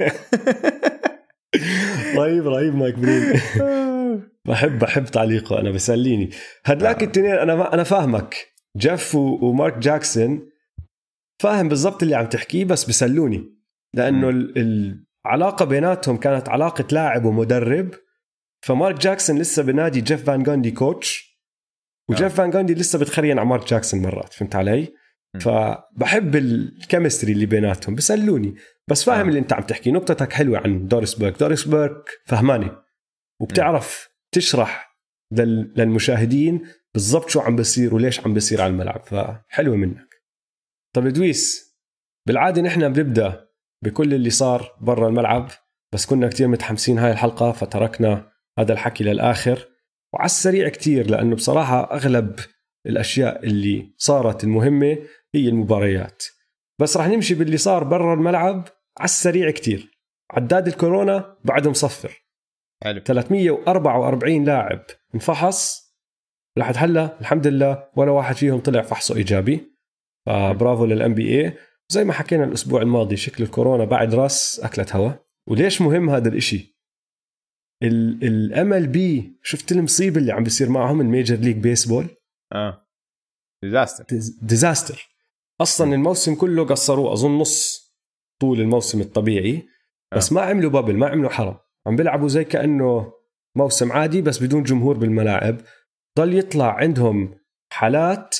رهيب رهيب مايك برين [laughs] بحب بحب تعليقه انا بسليني هدلاك نعم. التنين انا ما انا فاهمك جيف ومارك جاكسون فاهم بالضبط اللي عم تحكيه بس بسلوني لانه العلاقه بيناتهم كانت علاقه لاعب ومدرب فمارك جاكسون لسه بنادي جيف فان جوندي كوتش وجيف آه. فان جوندي لسه بتخرين على مارك جاكسون مرات فهمت علي؟ فبحب الكيمستري اللي بيناتهم بيسالوني بس فاهم آه. اللي انت عم تحكي نقطتك حلوه عن دوريس بيرك دوريس بيرك فهمانه وبتعرف تشرح للمشاهدين بالضبط شو عم بصير وليش عم بصير على الملعب فحلوه منك طب ادويس بالعاده نحن بنبدا بكل اللي صار برا الملعب بس كنا كتير متحمسين هاي الحلقة فتركنا هذا الحكي للآخر وعلى السريع كتير لأنه بصراحة أغلب الأشياء اللي صارت المهمة هي المباريات بس رح نمشي باللي صار برا الملعب على السريع كتير عداد الكورونا بعد مصفر حلو 344 لاعب انفحص لحد هلا الحمد لله ولا واحد فيهم طلع فحصه ايجابي فبرافو للان بي اي زي ما حكينا الأسبوع الماضي شكل الكورونا بعد راس أكلت هوا وليش مهم هذا الإشي الام ال بي شفت المصيبه اللي عم بيصير معهم الميجر ليج بيسبول اه ديزاستر ديزاستر اصلا الموسم كله قصروه اظن نص طول الموسم الطبيعي آه. بس آه. ما عملوا بابل ما عملوا حرم عم بيلعبوا زي كانه موسم عادي بس بدون جمهور بالملاعب ضل يطلع عندهم حالات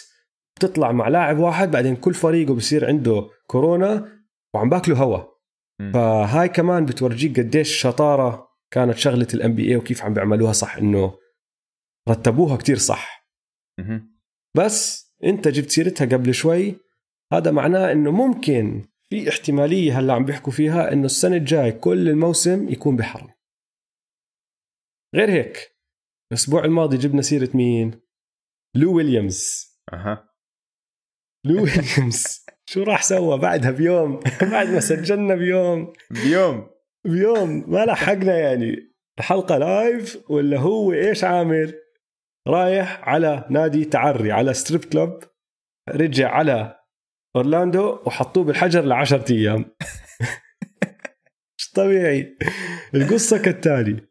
بتطلع مع لاعب واحد بعدين كل فريقه بصير عنده كورونا وعم باكلوا هوا فهاي كمان بتورجيك قديش شطاره كانت شغله الام بي اي وكيف عم بيعملوها صح انه رتبوها كتير صح بس انت جبت سيرتها قبل شوي هذا معناه انه ممكن في احتماليه هلا عم بيحكوا فيها انه السنه الجاي كل الموسم يكون بحرم غير هيك الاسبوع الماضي جبنا سيره مين لو ويليامز اها لو ويليامز [laughs] شو راح سوى بعدها بيوم [laughs] بعد ما سجلنا بيوم بيوم بيوم ما لحقنا يعني الحلقه لايف ولا هو ايش عامل رايح على نادي تعري على ستريب كلوب رجع على اورلاندو وحطوه بالحجر لعشرة ايام مش [laughs] طبيعي القصه كالتالي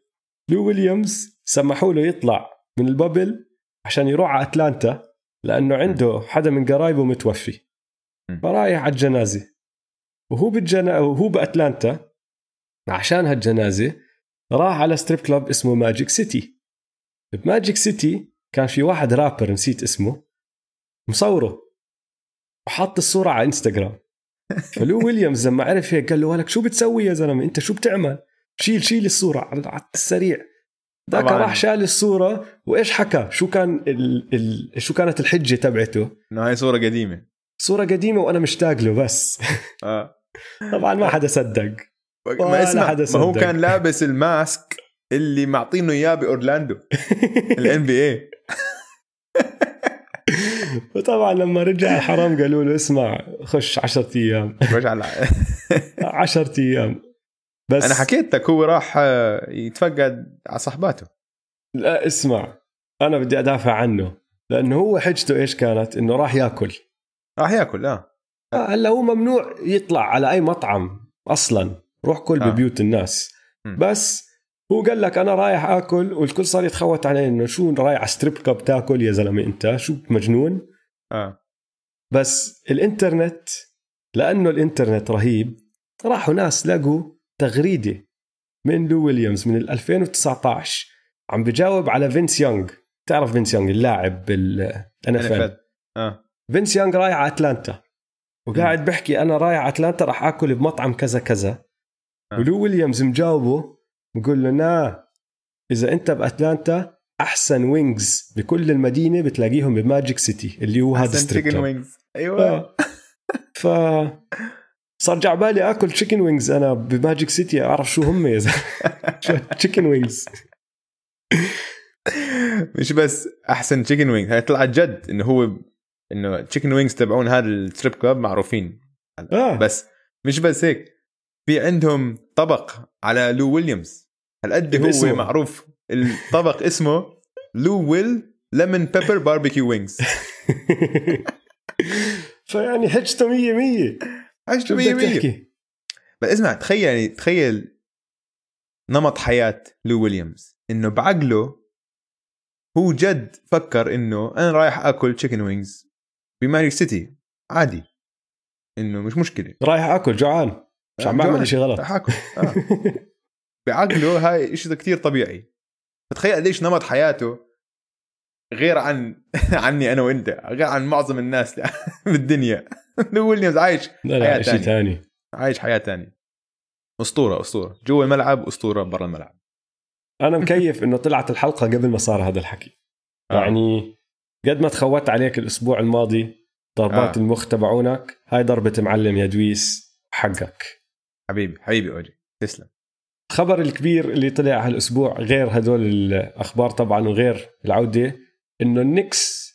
لو ويليامز سمحوا له يطلع من البابل عشان يروح على اتلانتا لانه عنده حدا من قرايبه متوفي فرايح على الجنازه وهو بالجنا وهو باتلانتا عشان هالجنازه راح على ستريب كلاب اسمه ماجيك سيتي بماجيك سيتي كان في واحد رابر نسيت اسمه مصوره وحط الصوره على انستغرام [laughs] فلو ويليامز لما عرف هيك قال له ولك شو بتسوي يا زلمه انت شو بتعمل شيل شيل الصوره على السريع ذاك راح شال الصوره وايش حكى شو كان ال... ال... شو كانت الحجه تبعته انه هاي صوره قديمه صوره قديمه وانا مشتاق له بس آه. طبعا ما حدا صدق ما اسمع حدا صدق. ما هو كان لابس الماسك اللي معطينه اياه باورلاندو الان بي اي وطبعا لما رجع الحرام قالوا له اسمع خش 10 ايام خش على 10 [laughs] ايام بس انا حكيت لك هو راح آه، يتفقد على صاحباته لا اسمع انا بدي ادافع عنه لانه هو حجته ايش كانت انه راح ياكل راح ياكل آه. اه هلا هو ممنوع يطلع على اي مطعم اصلا روح كل آه. ببيوت الناس م. بس هو قال لك انا رايح اكل والكل صار يتخوت عليه انه شو رايح على ستريب كاب تاكل يا زلمه انت شو مجنون آه. بس الانترنت لانه الانترنت رهيب راحوا ناس لقوا تغريده من لو ويليامز من 2019 عم بجاوب على فينس يونغ تعرف فينس يونغ اللاعب بالان اف اه فينس يانج رايح على اتلانتا وقاعد بحكي انا رايح على اتلانتا راح اكل بمطعم كذا كذا آه. ولو ويليامز مجاوبه بقول له نا اذا انت باتلانتا احسن وينجز بكل المدينه بتلاقيهم بماجيك سيتي اللي هو هذا ستريكن وينجز ايوه ف... صار جعبالي اكل تشيكن وينجز انا بماجيك سيتي اعرف شو هم يا زلمه تشيكن [laughs] وينجز مش بس احسن تشيكن وينجز هي طلعت جد انه هو انه تشيكن وينجز تبعون هذا الستريب كلاب معروفين آه. بس مش بس هيك في عندهم طبق على لو ويليامز هالقد هو اسمه. معروف الطبق [laughs] اسمه لو ويل ليمون بيبر باربيكيو وينجز [laughs] فيعني حجته 100 100 حجته 100 100 بس اسمع تخيل يعني تخيل نمط حياه لو ويليامز انه بعقله هو جد فكر انه انا رايح اكل تشيكن وينجز بماريو سيتي عادي انه مش مشكله رايح اكل جوعان مش عم بعمل شيء غلط رايح اكل آه. [laughs] بعقله هاي شيء كثير طبيعي فتخيل قديش نمط حياته غير عن [laughs] عني انا وانت غير عن معظم الناس [laughs] بالدنيا ويليامز عايش لا حياه شيء ثاني عايش حياه ثانيه اسطوره اسطوره جوا الملعب اسطوره برا الملعب انا مكيف انه طلعت الحلقه قبل ما صار هذا الحكي آه. يعني قد ما تخوت عليك الاسبوع الماضي ضربات آه. المخ تبعونك هاي ضربه معلم يا دويس حقك حبيبي حبيبي اوجي تسلم الخبر الكبير اللي طلع هالاسبوع غير هدول الاخبار طبعا وغير العوده انه النكس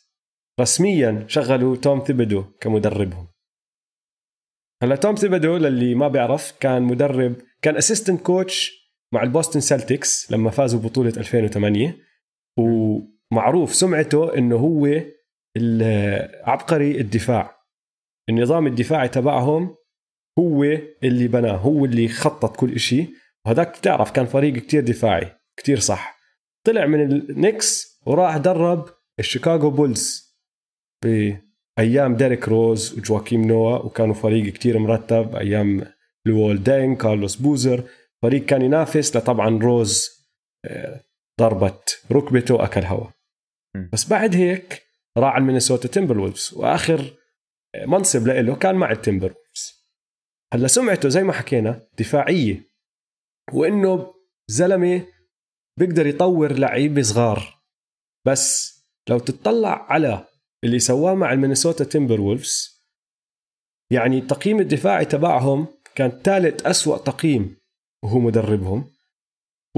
رسميا شغلوا توم ثيبدو كمدربهم هلا توم ثيبدو للي ما بيعرف كان مدرب كان اسيستنت كوتش مع البوستن سلتكس لما فازوا ببطوله 2008 و معروف سمعته انه هو عبقري الدفاع النظام الدفاعي تبعهم هو اللي بناه هو اللي خطط كل شيء وهذاك بتعرف كان فريق كتير دفاعي كتير صح طلع من النكس وراح درب الشيكاغو بولز بأيام ديريك روز وجواكيم نوا وكانوا فريق كتير مرتب أيام لوول دين كارلوس بوزر فريق كان ينافس لطبعا روز آه، ضربت ركبته أكل هواء بس بعد هيك راح على مينيسوتا تيمبر وولفز واخر منصب له كان مع التيمبر وولفز هلا سمعته زي ما حكينا دفاعيه وانه زلمه بيقدر يطور لعيبه صغار بس لو تطلع على اللي سواه مع المينيسوتا تيمبر وولفز يعني التقييم الدفاعي تبعهم كان ثالث أسوأ تقييم وهو مدربهم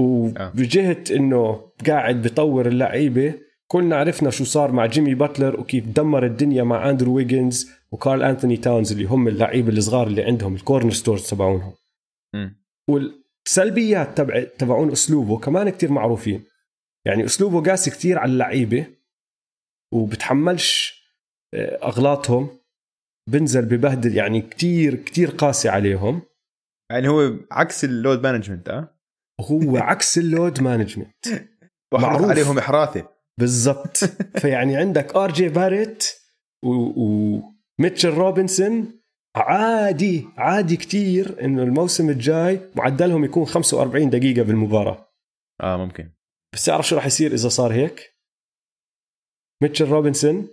آه. وبجهة انه قاعد بطور اللعيبه كلنا عرفنا شو صار مع جيمي باتلر وكيف دمر الدنيا مع اندرو ويجنز وكارل انثوني تاونز اللي هم اللعيبه الصغار اللي عندهم الكورنر ستورز تبعونهم والسلبيات تبع تبعون اسلوبه كمان كتير معروفين يعني اسلوبه قاسي كتير على اللعيبه وبتحملش آه، اغلاطهم بنزل ببهدل يعني كتير كتير قاسي عليهم يعني هو عكس اللود مانجمنت اه هو عكس اللود مانجمنت [laughs] معروف عليهم احراثه بالضبط فيعني عندك ار جي باريت وميتشل روبنسون عادي عادي كتير انه الموسم الجاي معدلهم يكون 45 دقيقه بالمباراه اه ممكن بس تعرف شو راح يصير اذا صار هيك ميتشل روبنسون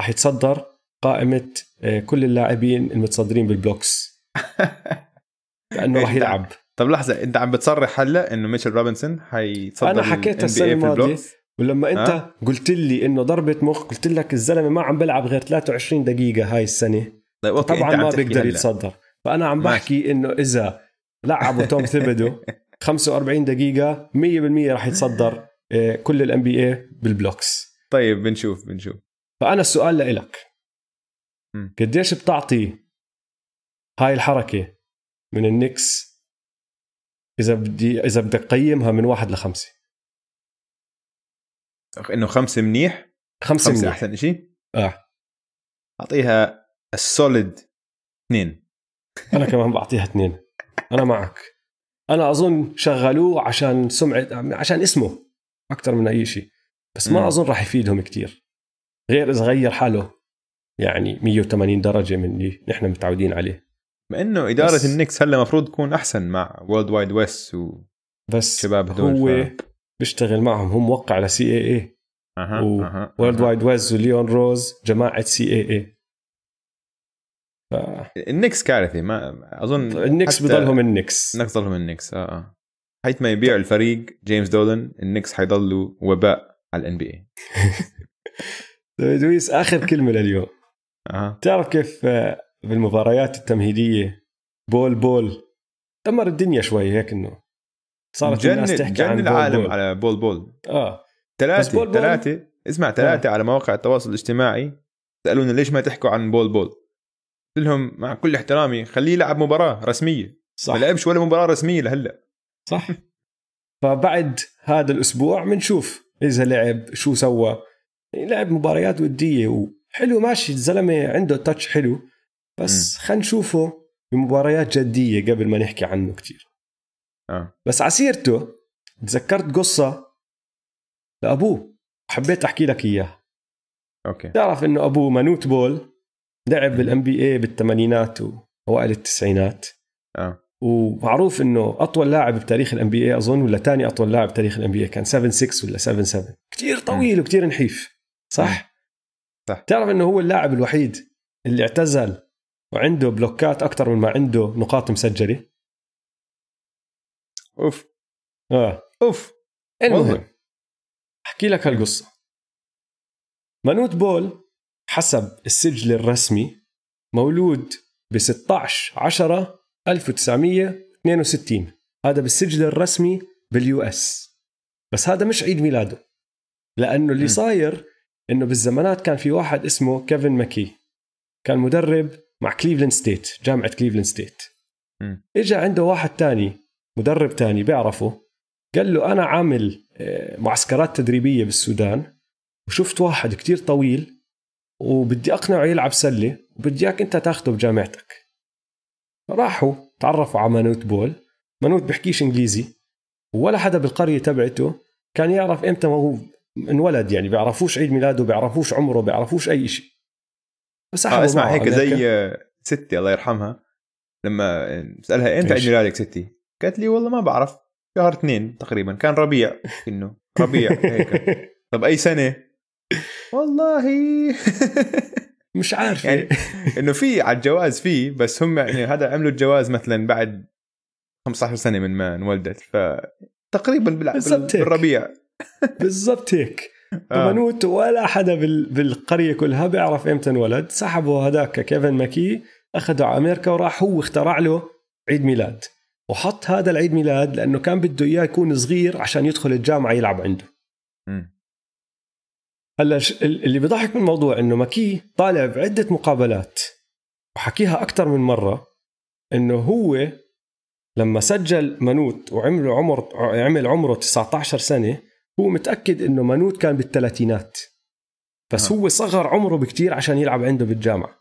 راح يتصدر قائمه آه، كل اللاعبين المتصدرين بالبلوكس [laughs] لانه راح يلعب طب لحظه انت عم بتصرح هلا انه ميتشل روبنسون حيتصدر انا حكيت السنه الماضيه ولما انت أه؟ قلت لي انه ضربه مخ قلت لك الزلمه ما عم بلعب غير 23 دقيقه هاي السنه طيب أوكي. طبعا ما بيقدر يتصدر فانا عم بحكي انه اذا لعبوا توم [laughs] ثيبدو 45 دقيقه 100% راح يتصدر آه، كل الام بي اي بالبلوكس طيب بنشوف بنشوف فانا السؤال لك قديش بتعطي هاي الحركه من النكس اذا بدي اذا بدك قيمها من واحد لخمسه انه خمسه منيح خمسه, خمسة منيح احسن شيء اه اعطيها السوليد اثنين انا كمان بعطيها اثنين انا معك انا اظن شغلوه عشان سمعه عشان اسمه اكثر من اي شيء بس ما م. اظن راح يفيدهم كثير غير اذا غير حاله يعني 180 درجه من اللي نحن متعودين عليه مع انه اداره النكس هلا المفروض تكون احسن مع وورلد وايد ويست و بس شباب هو ف... بيشتغل معهم هم موقع على سي اي اي اها وورلد وايد ويز وليون روز جماعه سي اي اي ف... النكس كارثي ما اظن النكس بضلهم النكس النكس بضلهم النكس اه اه حيث ما يبيع الفريق جيمس دولن النكس حيضلوا وباء على الان بي اي دويس اخر كلمه لليوم أه. بتعرف كيف بالمباريات التمهيديه بول بول دمر الدنيا شوي هيك انه صارت جن الناس تحكي جن عن بول العالم بول. على بول بول اه ثلاثة بول ثلاثة اسمع آه. ثلاثة آه. على مواقع التواصل الاجتماعي سألونا ليش ما تحكوا عن بول بول قلت لهم مع كل احترامي خليه يلعب مباراة رسمية صح ما لعبش ولا مباراة رسمية لهلا صح فبعد هذا الاسبوع بنشوف اذا لعب شو سوى يعني لعب مباريات وديه وحلو ماشي الزلمه عنده تاتش حلو بس خلينا نشوفه بمباريات جديه قبل ما نحكي عنه كثير آه. بس عسيرته تذكرت قصه لابوه حبيت احكي لك اياها اوكي تعرف انه ابوه منوت بول لعب بالان بي اي بالثمانينات واوائل التسعينات اه ومعروف انه اطول لاعب بتاريخ الان بي اي اظن ولا ثاني اطول لاعب بتاريخ الان بي اي كان 7 6 ولا 7 7 كثير طويل وكثير نحيف صح؟ صح تعرف انه هو اللاعب الوحيد اللي اعتزل وعنده بلوكات اكثر من ما عنده نقاط مسجله اوف اه اوف المهم احكي لك هالقصه منوت بول حسب السجل الرسمي مولود ب 16 10 1962 هذا بالسجل الرسمي باليو اس بس هذا مش عيد ميلاده لانه اللي صاير انه بالزمانات كان في واحد اسمه كيفن ماكي كان مدرب مع كليفلاند ستيت جامعه كليفلاند ستيت اجى عنده واحد تاني مدرب تاني بيعرفه قال له أنا عامل آه، معسكرات تدريبية بالسودان وشفت واحد كتير طويل وبدي أقنعه يلعب سلة وبدي إياك أنت تاخده بجامعتك راحوا تعرفوا على مانوت بول مانوت بحكيش إنجليزي ولا حدا بالقرية تبعته كان يعرف إمتى ما هو انولد يعني بيعرفوش عيد ميلاده بيعرفوش عمره بيعرفوش أي شيء بس آه اسمع هيك أمريكا. زي ستي الله يرحمها لما سألها إمتى عيد ميلادك ستي قالت لي والله ما بعرف شهر اثنين تقريبا كان ربيع [laughs] انه ربيع هيك طب اي سنه والله [laughs] مش عارف يعني انه في على الجواز في بس هم يعني هذا عملوا الجواز مثلا بعد 15 سنه من ما انولدت فتقريبا بالربيع [laughs] بالضبط هيك آه. بنوت ولا حدا بالقريه كلها بيعرف امتى انولد سحبوا هذاك كيفن ماكي اخذه على امريكا وراح هو اخترع له عيد ميلاد وحط هذا العيد ميلاد لانه كان بده اياه يكون صغير عشان يدخل الجامعه يلعب عنده هلا اللي بيضحك من الموضوع انه ماكي طالع بعده مقابلات وحكيها اكثر من مره انه هو لما سجل منوت وعمل عمر عمل عمره 19 سنه هو متاكد انه منوت كان بالثلاثينات بس آه. هو صغر عمره بكتير عشان يلعب عنده بالجامعه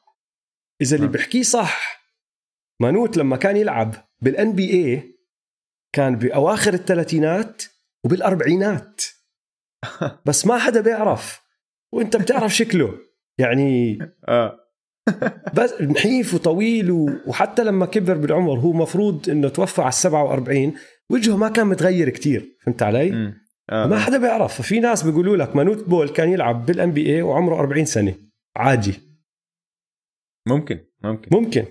اذا اللي بحكيه آه. بيحكيه صح مانوت لما كان يلعب بالان بي اي كان باواخر الثلاثينات وبالاربعينات [laughs] بس ما حدا بيعرف وانت بتعرف شكله يعني [laughs] آه. [laughs] بس نحيف وطويل وحتى لما كبر بالعمر هو مفروض انه توفى على 47 وجهه ما كان متغير كتير فهمت علي؟ آه. ما حدا بيعرف في ناس بيقولوا لك مانوت بول كان يلعب بالان بي اي وعمره 40 سنه عادي ممكن ممكن ممكن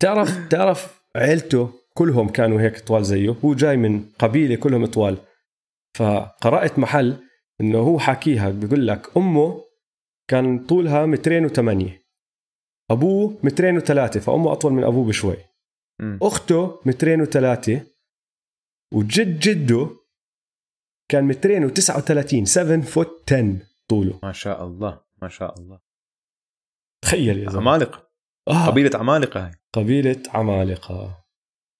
تعرف تعرف عيلته كلهم كانوا هيك طوال زيه هو جاي من قبيله كلهم طوال فقرأت محل انه هو حاكيها بيقول لك امه كان طولها مترين وثمانية ابوه مترين وثلاثة فامه اطول من ابوه بشوي اخته مترين وثلاثة وجد جده كان مترين وتسعة وثلاثين 7 فوت 10 طوله ما شاء الله ما شاء الله تخيل يا زلمه عمالقه آه. قبيله عمالقه هاي قبيله عمالقه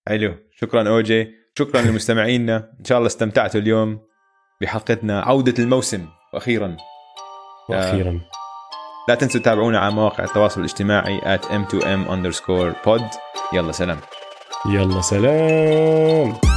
حلو شكرا اوجي شكرا لمستمعينا ان شاء الله استمتعتوا اليوم بحلقتنا عوده الموسم واخيرا واخيرا آه. لا تنسوا تتابعونا على مواقع التواصل الاجتماعي at m2m underscore pod يلا سلام يلا سلام